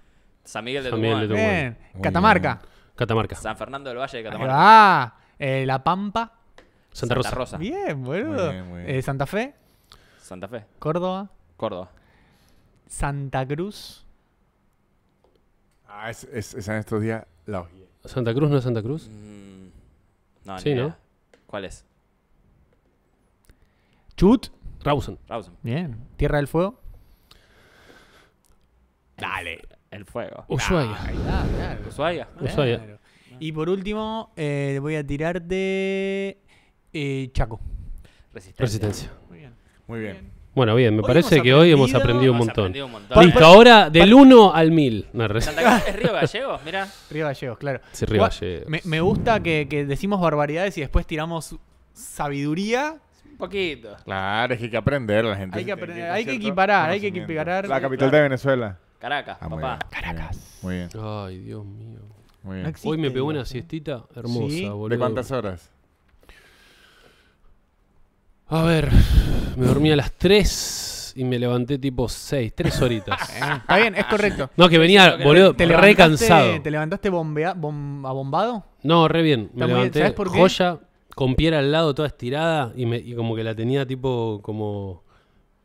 San Miguel de Tucumán. Catamarca. Catamarca. San Fernando del Valle de Catamarca. Ah, La Pampa. Santa Rosa. Bien, boludo. bien, Eh, Santa Fe. Santa Fe. Córdoba. Córdoba. Santa Cruz. Ah, es, es, en estos días la oye. ¿Santa Cruz no es Santa Cruz? Mm, no, ¿no? ¿Cuál es? Chut. Rawson. Rawson. Bien. Tierra del Fuego. Dale. El fuego. Ushuaia. está, claro. Ushuaia. Ushuaia. Y por último, eh, voy a tirar de eh, Chaco. Resistencia. Resistencia. Muy bien. Muy bien. Bueno, bien, me parece que hoy hemos aprendido un montón. Listo, ahora del 1 al 1000. es Río Gallegos, mira. Río Gallegos, claro. Me, gusta que, decimos barbaridades y después tiramos sabiduría. Un poquito. Claro, es que hay que aprender la gente. Hay que hay que equiparar, hay que equiparar. La capital de Venezuela. Caracas, ah, papá. Caracas. Muy bien, Ay, Dios mío. muy bien. Hoy me pegó una siestita hermosa, boludo. ¿De cuántas horas? A ver, me dormí a las 3 y me levanté tipo 6, 3 horitas. *laughs* Eh, está bien, es correcto. No, que venía, boludo, ¿Te re cansado. ¿Te levantaste bombea, abombado? No, re bien. Me levanté Por joya, con piedra al lado, toda estirada, y, me, y como que la tenía tipo como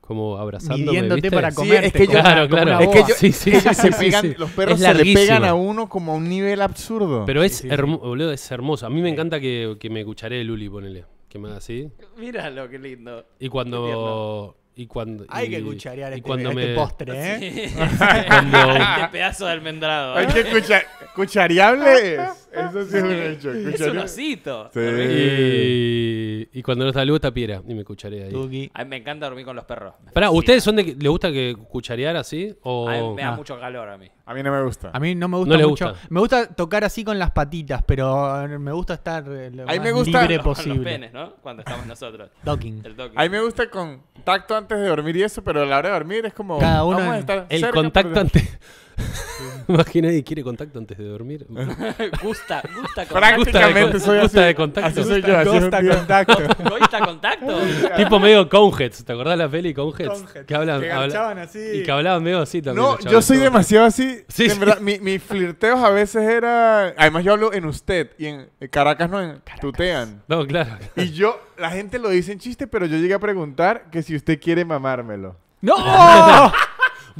como abrazándome, para comer. es que yo, claro, claro. Es que yo, se pegan, los perros se le pegan a uno como a un nivel absurdo. Pero es, hermoso, boludo, es hermoso. A mí me encanta que, que me cucharé Luli, ponele. Que quemada así. Míralo, qué lindo. Y cuando. Y cuando Hay que cucharear y este cuando este me... postre, ¿eh? *laughs* *laughs* Este pedazo de almendrado. Hay ¿eh? que cuchar... cuchareable Eso sí es un hecho. Es un osito. Sí. Y... cuando no está luz, está piedra. Y me cucharea ahí. A me encanta dormir con los perros. Pará, ¿ustedes son de que les gusta que cucharear así? O... me da ah. mucho calor a mí. A mí no me gusta. A mí no me gusta mucho. Me gusta tocar así con las patitas, pero eh, me gusta estar eh, lo me gusta- *laughs* los penes, ¿no? Cuando estamos nosotros. *laughs* Docking. A mí me gusta el contacto antes de dormir y eso, pero a la hora de dormir es como. Cada uno El contacto antes. *laughs* *laughs* imagínate y quiere contacto antes de dormir. *laughs* gusta, gusta contacto. Prácticamente soy así. Gusta de contacto. Así soy yo, así Gusta contacto. *laughs* Gusta contacto. tipo medio Conheads, ¿te acordás la peli Conheads? Que que hablan así. Y que hablaban medio así también. No, yo soy demasiado así. Sí, en verdad, mi, mis flirteos a veces era, además yo hablo en usted y en Caracas no en tutean. No, claro. Y yo la gente lo dice en chiste, pero yo llegué a preguntar que si usted quiere mamármelo. ¡No!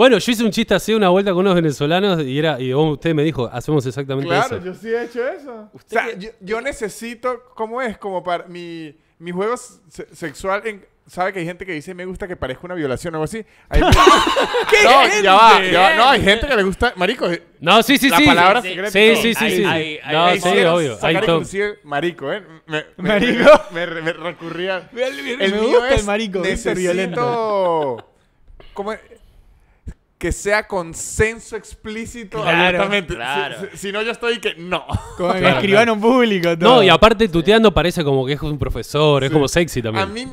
Bueno, yo hice un chiste así una vuelta con unos venezolanos y era y usted me dijo, hacemos exactamente eso. Claro, yo sí he hecho eso. O sea, yo, necesito, ¿cómo es? Como para mi, mi juego sexual sabe que hay gente que dice me gusta que parezca una violación o algo así. *laughs* ¿Qué no, Ya va, ya va. No, hay gente que le gusta, marico. Eh, no, sí, sí, sí. La palabra sí, secreta. Sí, sí, sí, sí. no, sí, obvio. hay marico, ¿eh? Me, marico. Me, recurría. el mío es el marico. Necesito. Violento. *laughs* Como que sea consenso explícito claro, Si, no, yo estoy que no. Escriban el público. No, y aparte tuteando parece como que es un profesor, es como sexy también. A mí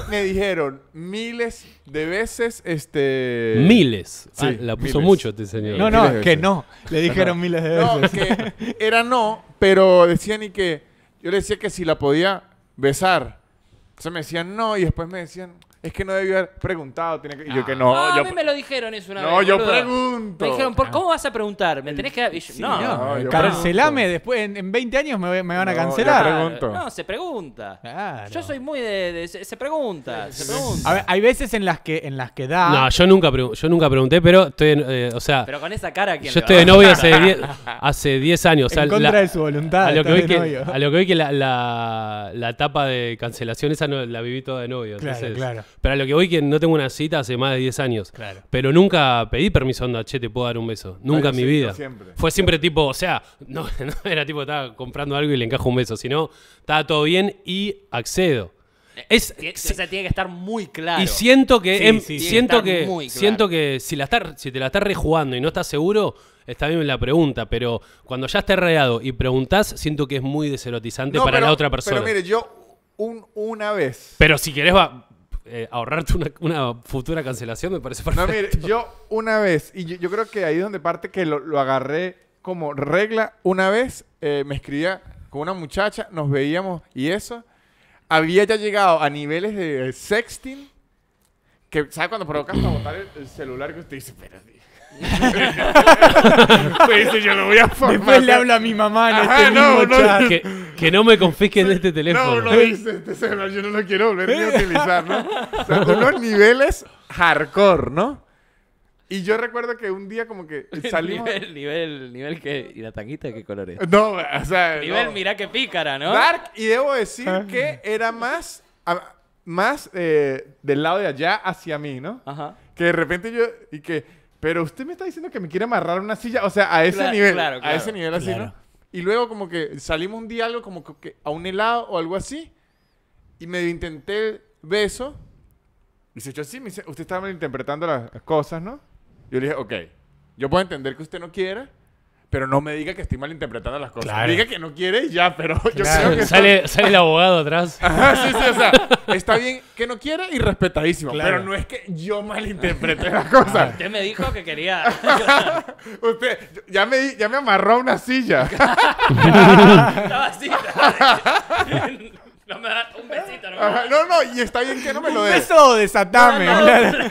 *laughs* me, dijeron miles de veces este... Miles. Ah, sí, la puso mucho este señor. No, no, que no. Le dijeron miles de veces. No, que era no, pero decían y que... Yo le decía que si la podía besar. Entonces me decían no y después me decían es que no debió haber preguntado. Tiene que... yo que ah. no. no ah, yo... a mí me lo dijeron eso una no, vez. No, yo pregunto. Me dijeron, ¿por cómo vas a preguntar? ¿Me tenés que.? no, no cancelame. Después, en, 20 años me, van a cancelar. No, se pregunta. Yo soy muy de. se, pregunta. Se pregunta. A ver, hay veces en las que, en las que da. No, yo nunca, yo nunca pregunté, pero estoy. Eh, o sea. Pero con esa cara. que. yo estoy de novio hace 10 años. O en contra de su voluntad. A lo que vi que, la, la, etapa de cancelación esa no, la viví toda de novio. Claro, claro. Pero a lo que voy, que no tengo una cita hace más de 10 años. Claro. Pero nunca pedí permiso, onda, che, te puedo dar un beso. Nunca en mi vida. Fue siempre tipo, o sea, *laughs* no, era tipo, estaba comprando algo y le encajo un beso, sino estaba todo bien y accedo. Eh, es, se tiene que estar muy claro. Y siento que, em, siento, que, siento que si, la si te la estás rejugando y no estás seguro, está bien la pregunta, pero cuando ya estás reado y preguntas siento que es muy deserotizante para la otra persona. Pero mire, yo una vez. Pero si querés, va, eh, ahorrarte una, futura cancelación me parece perfecto. No, mire, yo una vez, y yo, creo que ahí es donde parte que lo, agarré como regla, una vez eh, me escribía con una muchacha, nos veíamos y eso, había ya llegado a niveles de sexting, que, ¿sabes? Cuando provocas para botar el, celular que usted dice, pero... *laughs* pues Después le habla a mi mamá en este no, mismo Que, que, no me confisquen de este teléfono. No, no dice este yo no lo quiero volver a utilizar, ¿no? O sea, unos niveles hardcore, ¿no? Y yo recuerdo que un día como que *laughs* salimos... nivel, nivel, nivel que... ¿Y la tanguita qué color es? No, o sea... Nivel, mira qué pícara, ¿no? Dark, y debo decir ah. que era más... Más eh, del lado de allá hacia mí, ¿no? Ajá. Que de repente yo... Y que pero usted me está diciendo que me quiere amarrar una silla, o sea, a ese nivel, claro, claro, a ese nivel así, ¿no? Y luego como que salimos un día algo como que a un helado o algo así y me intenté el beso y se echó así, me dice, usted estaba interpretando las cosas, ¿no? Yo le dije, ok, yo puedo entender que usted no quiera, pero no me diga que estoy malinterpretando las cosas. Diga que no quiere y ya, pero yo creo que... Sale, sale el abogado atrás. *laughs* sí, sí, o sea, está bien que no quiera y respetadísimo, pero no es que yo malinterprete las cosas. Usted me dijo que quería... *laughs* Usted ya me, ya me amarró a una silla. *laughs* Estaba así. No me da un besito, no No, no, y está bien que no me lo des. Beso desatame.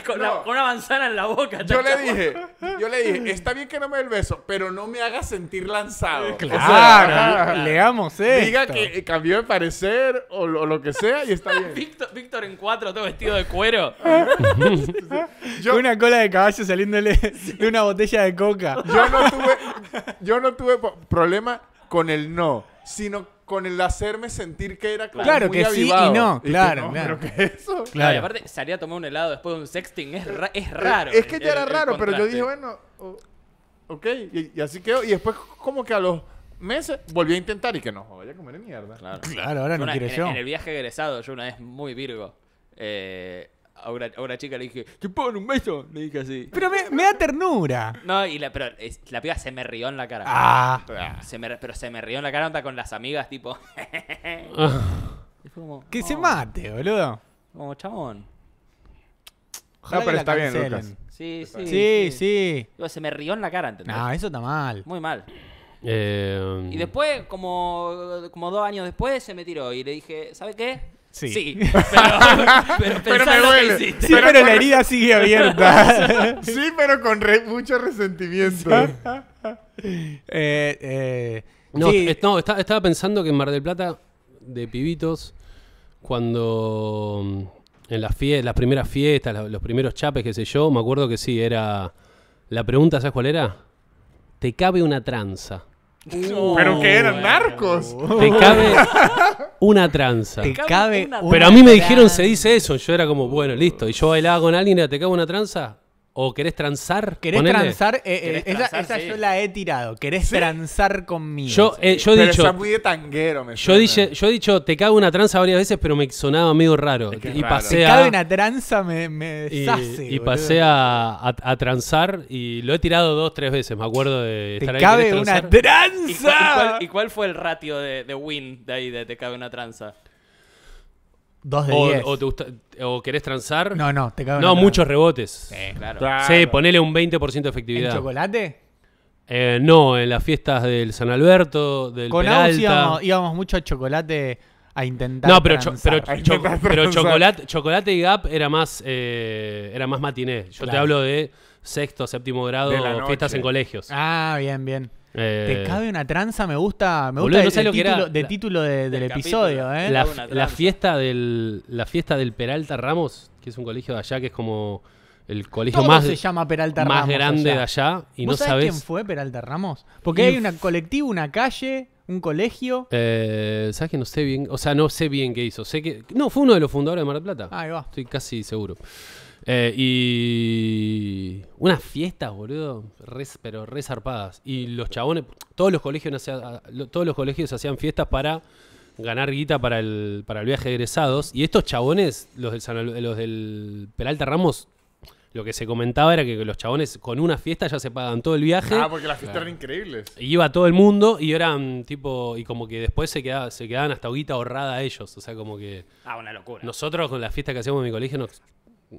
con, una manzana en la boca. Yo le dije, yo le dije, *laughs* está bien que no me dé el beso, pero no me hagas sentir lanzado. Claro, leamos eh Diga que eh, cambió de parecer o lo, que sea y está bien. Víctor, en cuatro, todo vestido de cuero. *laughs* Una cola de caballo saliéndole de una botella de coca. yo no tuve, yo no tuve problema con el no, sino con el hacerme sentir que era como Claro que sí y no, claro, claro. que eso. Claro. Y aparte, salía a tomar un helado después de un sexting es, es eh, raro. Es que ya era raro, pero yo dije, bueno, ok, y, así quedó. Y después, como que a los meses, volví a intentar y que no, vaya a comer mierda. Claro. Claro, ahora no quiere quiero yo. En el viaje egresado, yo una vez muy virgo, eh, a una, chica le dije, ¿te puedo dar un beso? Le dije así. Pero me, da ternura. No, y la, pero la piba se me rió en la cara. Ah. Pero ah, se me, pero se me rió en la cara, onda con las amigas, tipo. *laughs* Que se oh". mate, boludo. Como chabón. Ojalá pero está bien, Sí, sí. Sí, sí. se me rió en la cara, ¿entendés? Ah, eso está mal. Muy mal. Eh, y después, como, como dos años después, se me tiró y le dije, ¿Sabes qué? Sí. *laughs* pero, la herida sigue abierta. *laughs* sí, pero con mucho resentimiento. *laughs* Eh, eh, no, estaba pensando que en Mar del Plata, de pibitos, cuando mm, en las, las primeras fiestas, los, primeros chapes, qué sé yo, me acuerdo que sí, era... La pregunta, ¿sabes cuál era? ¿Te cabe una tranza? Uh, ¿Pero que eran? ¿Narcos? Te cabe *laughs* una tranza. Te cabe Pero a mí me dijeron, se dice eso. Yo era como, bueno, listo. Y yo bailaba con alguien y ¿te cabe una tranza? ¿O querés transar? ¿Querés eh, eh, esa, yo la he tirado. ¿Querés transar conmigo? Yo, eh, yo he dicho. muy de tanguero, me yo, dije, yo he dicho, te cago una tranza varias veces, pero me sonaba medio raro. y pasé a. Te una tranza, me, y, pasé a, transar y lo he tirado dos, tres veces. Me acuerdo de estar ¿Te ahí, cabe una tranza! ¿Y cuál, fue el ratio de, de win de ahí, de te cabe una tranza? o, te querés transar. No, no, te No, muchos rebotes. Sí, claro. Sí, ponele un 20% de efectividad. ¿En chocolate? Eh, no, en las fiestas del San Alberto, del Con Peralta. Íbamos, mucho a chocolate a intentar No, pero, pero, *laughs* pero chocolate, chocolate y Gap era más, eh, era más matiné. Yo te hablo de sexto, séptimo grado, fiestas en colegios. Ah, bien, bien. Te eh, cabe una tranza, me gusta, me gusta no título, de título del, episodio, ¿eh? La, fiesta del, la fiesta del Peralta Ramos, que es un colegio de allá que es como el colegio más grande de allá y no sabes quién fue Peralta Ramos porque hay un colectivo una calle un colegio eh, sabes que no sé bien o sea no sé bien qué hizo sé que no fue uno de los fundadores de Mar del Plata estoy casi seguro eh, y unas fiestas, boludo, pero re zarpadas. Y los chabones, todos los colegios, ah, todos los colegios hacían fiestas para ganar guita para el, para el viaje de egresados. Y estos chabones, los del, los del Peralta Ramos, lo que se comentaba era que los chabones con una fiesta ya se pagan todo el viaje. Ah, porque las fiestas eran increíbles. iba todo el mundo y eran tipo. Y como que después se, se quedaban hasta guita ahorrada ellos. O sea, como que. Ah, una locura. Nosotros con las fiestas que hacíamos en mi colegio no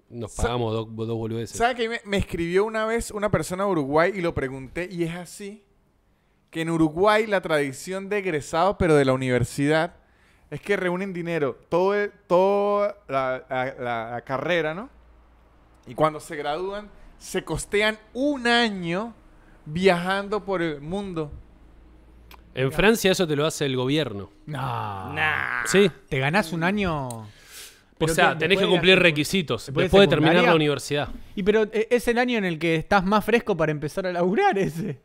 nos pagamos dos, boludeces. ¿Sabes que me, escribió una vez una persona de Uruguay y lo pregunté y es así? Que en Uruguay la tradición de egresado, pero de la universidad, es que reúnen dinero, todo, toda la, carrera, ¿no? Y cuando se gradúan, se costean un año viajando por el mundo. En Francia eso te lo hace el gobierno. No. Sí. Te ganas un año. O sea, tenés que cumplir requisitos después, después de terminar la universidad. Y pero eh, es el año en el que estás más fresco para empezar a laburar ese.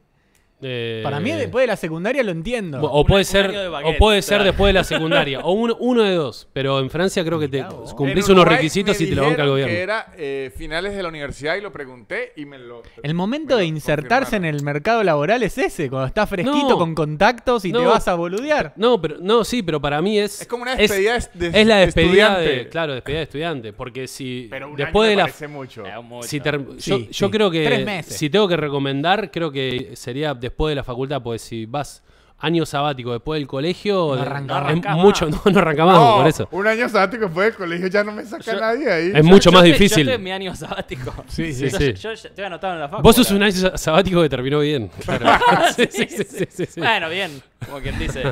Eh, para mí después de la secundaria lo entiendo. O puede, ser, o puede ser después de la *laughs* secundaria. o uno, de dos. Pero en Francia creo que te cumplís unos requisitos y te lo banca el gobierno. Que era eh, finales de la universidad y lo pregunté y me lo... El momento de insertarse en el mercado laboral es ese, cuando estás fresquito con contactos y te vas a boludear. No, pero no, sí, pero para mí es... Es como una despedida es, de, es la despedida estudiante. claro, despedida de estudiante. Porque si... Pero después de la... Mucho. Eh, yo, creo que... Si tengo que recomendar, creo que sería después de la facultad, pues si vas año sabático después del colegio. No mucho, no, no por eso. Un año sabático después del colegio ya no me saca nadie ahí. Es mucho más difícil. Yo mi año sabático. *laughs* Sí, sí, Yo, he anotado en la Vos sos un año sabático que terminó bien. *laughs* Claro. Ah, bueno, bien. Como quien dice.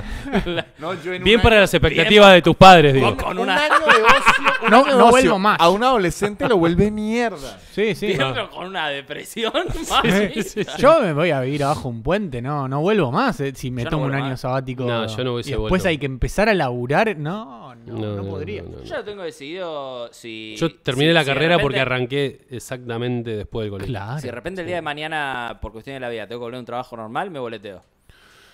*laughs* bien para las expectativas de tus padres, digo. Con un no, no vuelvo más. A un adolescente lo vuelve mierda. Sí, sí. Ah. con una depresión. Yo me voy a vivir abajo un puente, no, no vuelvo más. Eh. Si me un año sabático. No, yo no hubiese y después hay que empezar a laburar. No, no, no, podría. Yo lo tengo decidido si. Yo terminé la carrera porque arranqué exactamente después del colegio. Si de repente el día de mañana, por cuestiones de la vida, tengo que volver a un trabajo normal, me boleteo.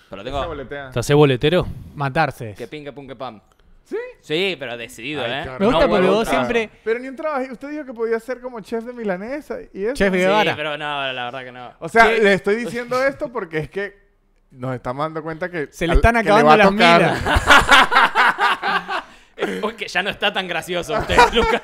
Pero tengo. ¿Te hace boletero? Matarse. Que pinga, pum, que pam. ¿Sí? Sí, pero decidido, ¿eh? Me gusta porque vos siempre. Pero ni un trabajo. Usted dijo que podía ser como chef de milanesa y eso. Chef de Sí, pero no, la verdad que no. O sea, le estoy diciendo esto porque es que nos estamos dando cuenta que. Se le están acabando las miras. Porque *laughs* ya no está tan gracioso usted, *laughs* Lucas.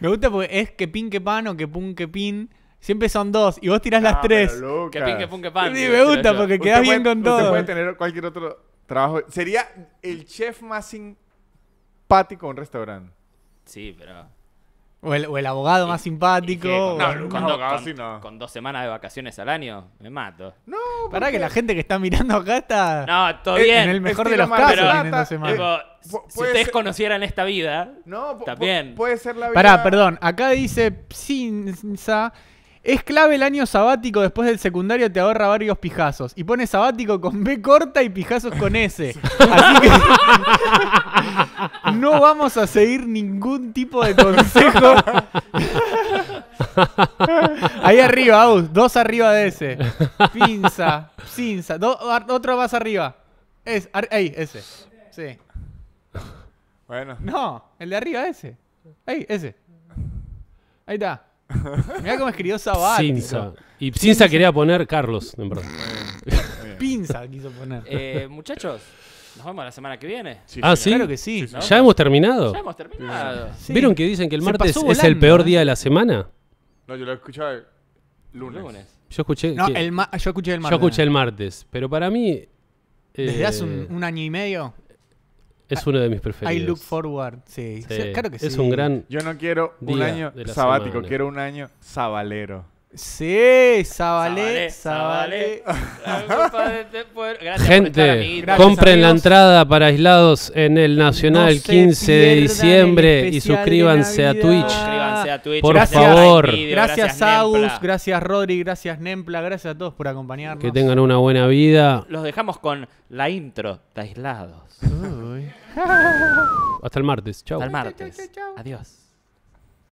Me gusta porque es que pin que pan o que pun que pin. Siempre son dos y vos tirás las ah, tres. Que pin que pun que pan. Sí, me gusta porque quedas bien con todo. Usted puede tener cualquier otro trabajo. Sería el chef más simpático en un restaurante. Sí, pero. O el, abogado más simpático. con, no, casi con dos semanas de vacaciones al año, me mato. No, que la gente que está mirando acá está. No, todo bien. el mejor de los casos eh, si ustedes conocieran esta vida, no, también. Puede ser la vida. Pará, perdón. Acá dice Cinza es clave el año sabático después del secundario, te ahorra varios pijazos. Y pone sabático con B corta y pijazos con S. Así que no vamos a seguir ningún tipo de consejo. Ahí arriba, dos arriba de ese. Pinza, cinza, otro más arriba. ahí, ese. Sí. Bueno. No, el de arriba ese. Ahí, ese. Ahí está. *laughs* Mirá cómo escribió Sabático. Pinza. Y pinza quería poner Carlos. *laughs* Pinza quiso poner. Eh, muchachos, nos vemos la semana que viene. ah, sí. Claro que sí. ¿Ya hemos terminado? Ya hemos terminado. ¿Vieron que dicen que el martes es el peor ¿eh? día de la semana? No, yo lo escuché el lunes. Yo escuché. No, el yo escuché el martes. Yo escuché el martes. Pero para mí. Desde eh, hace un año y medio. Es uno de mis preferidos. I look forward, sí. Claro que sí. Es un gran. Yo no quiero un año sabático, quiero un año sabalero. Sí, Zabalé, Zabalé. Este Gente, compren la entrada para aislados en el Nacional 15 de diciembre y suscríbanse a, Twitch, Por favor. gracias, Agus, gracias Rodri, gracias Nempla, gracias a todos por acompañarnos. Que tengan una buena vida. Los dejamos con la intro de aislados. Hasta el martes, chao. Hasta el martes. Adiós.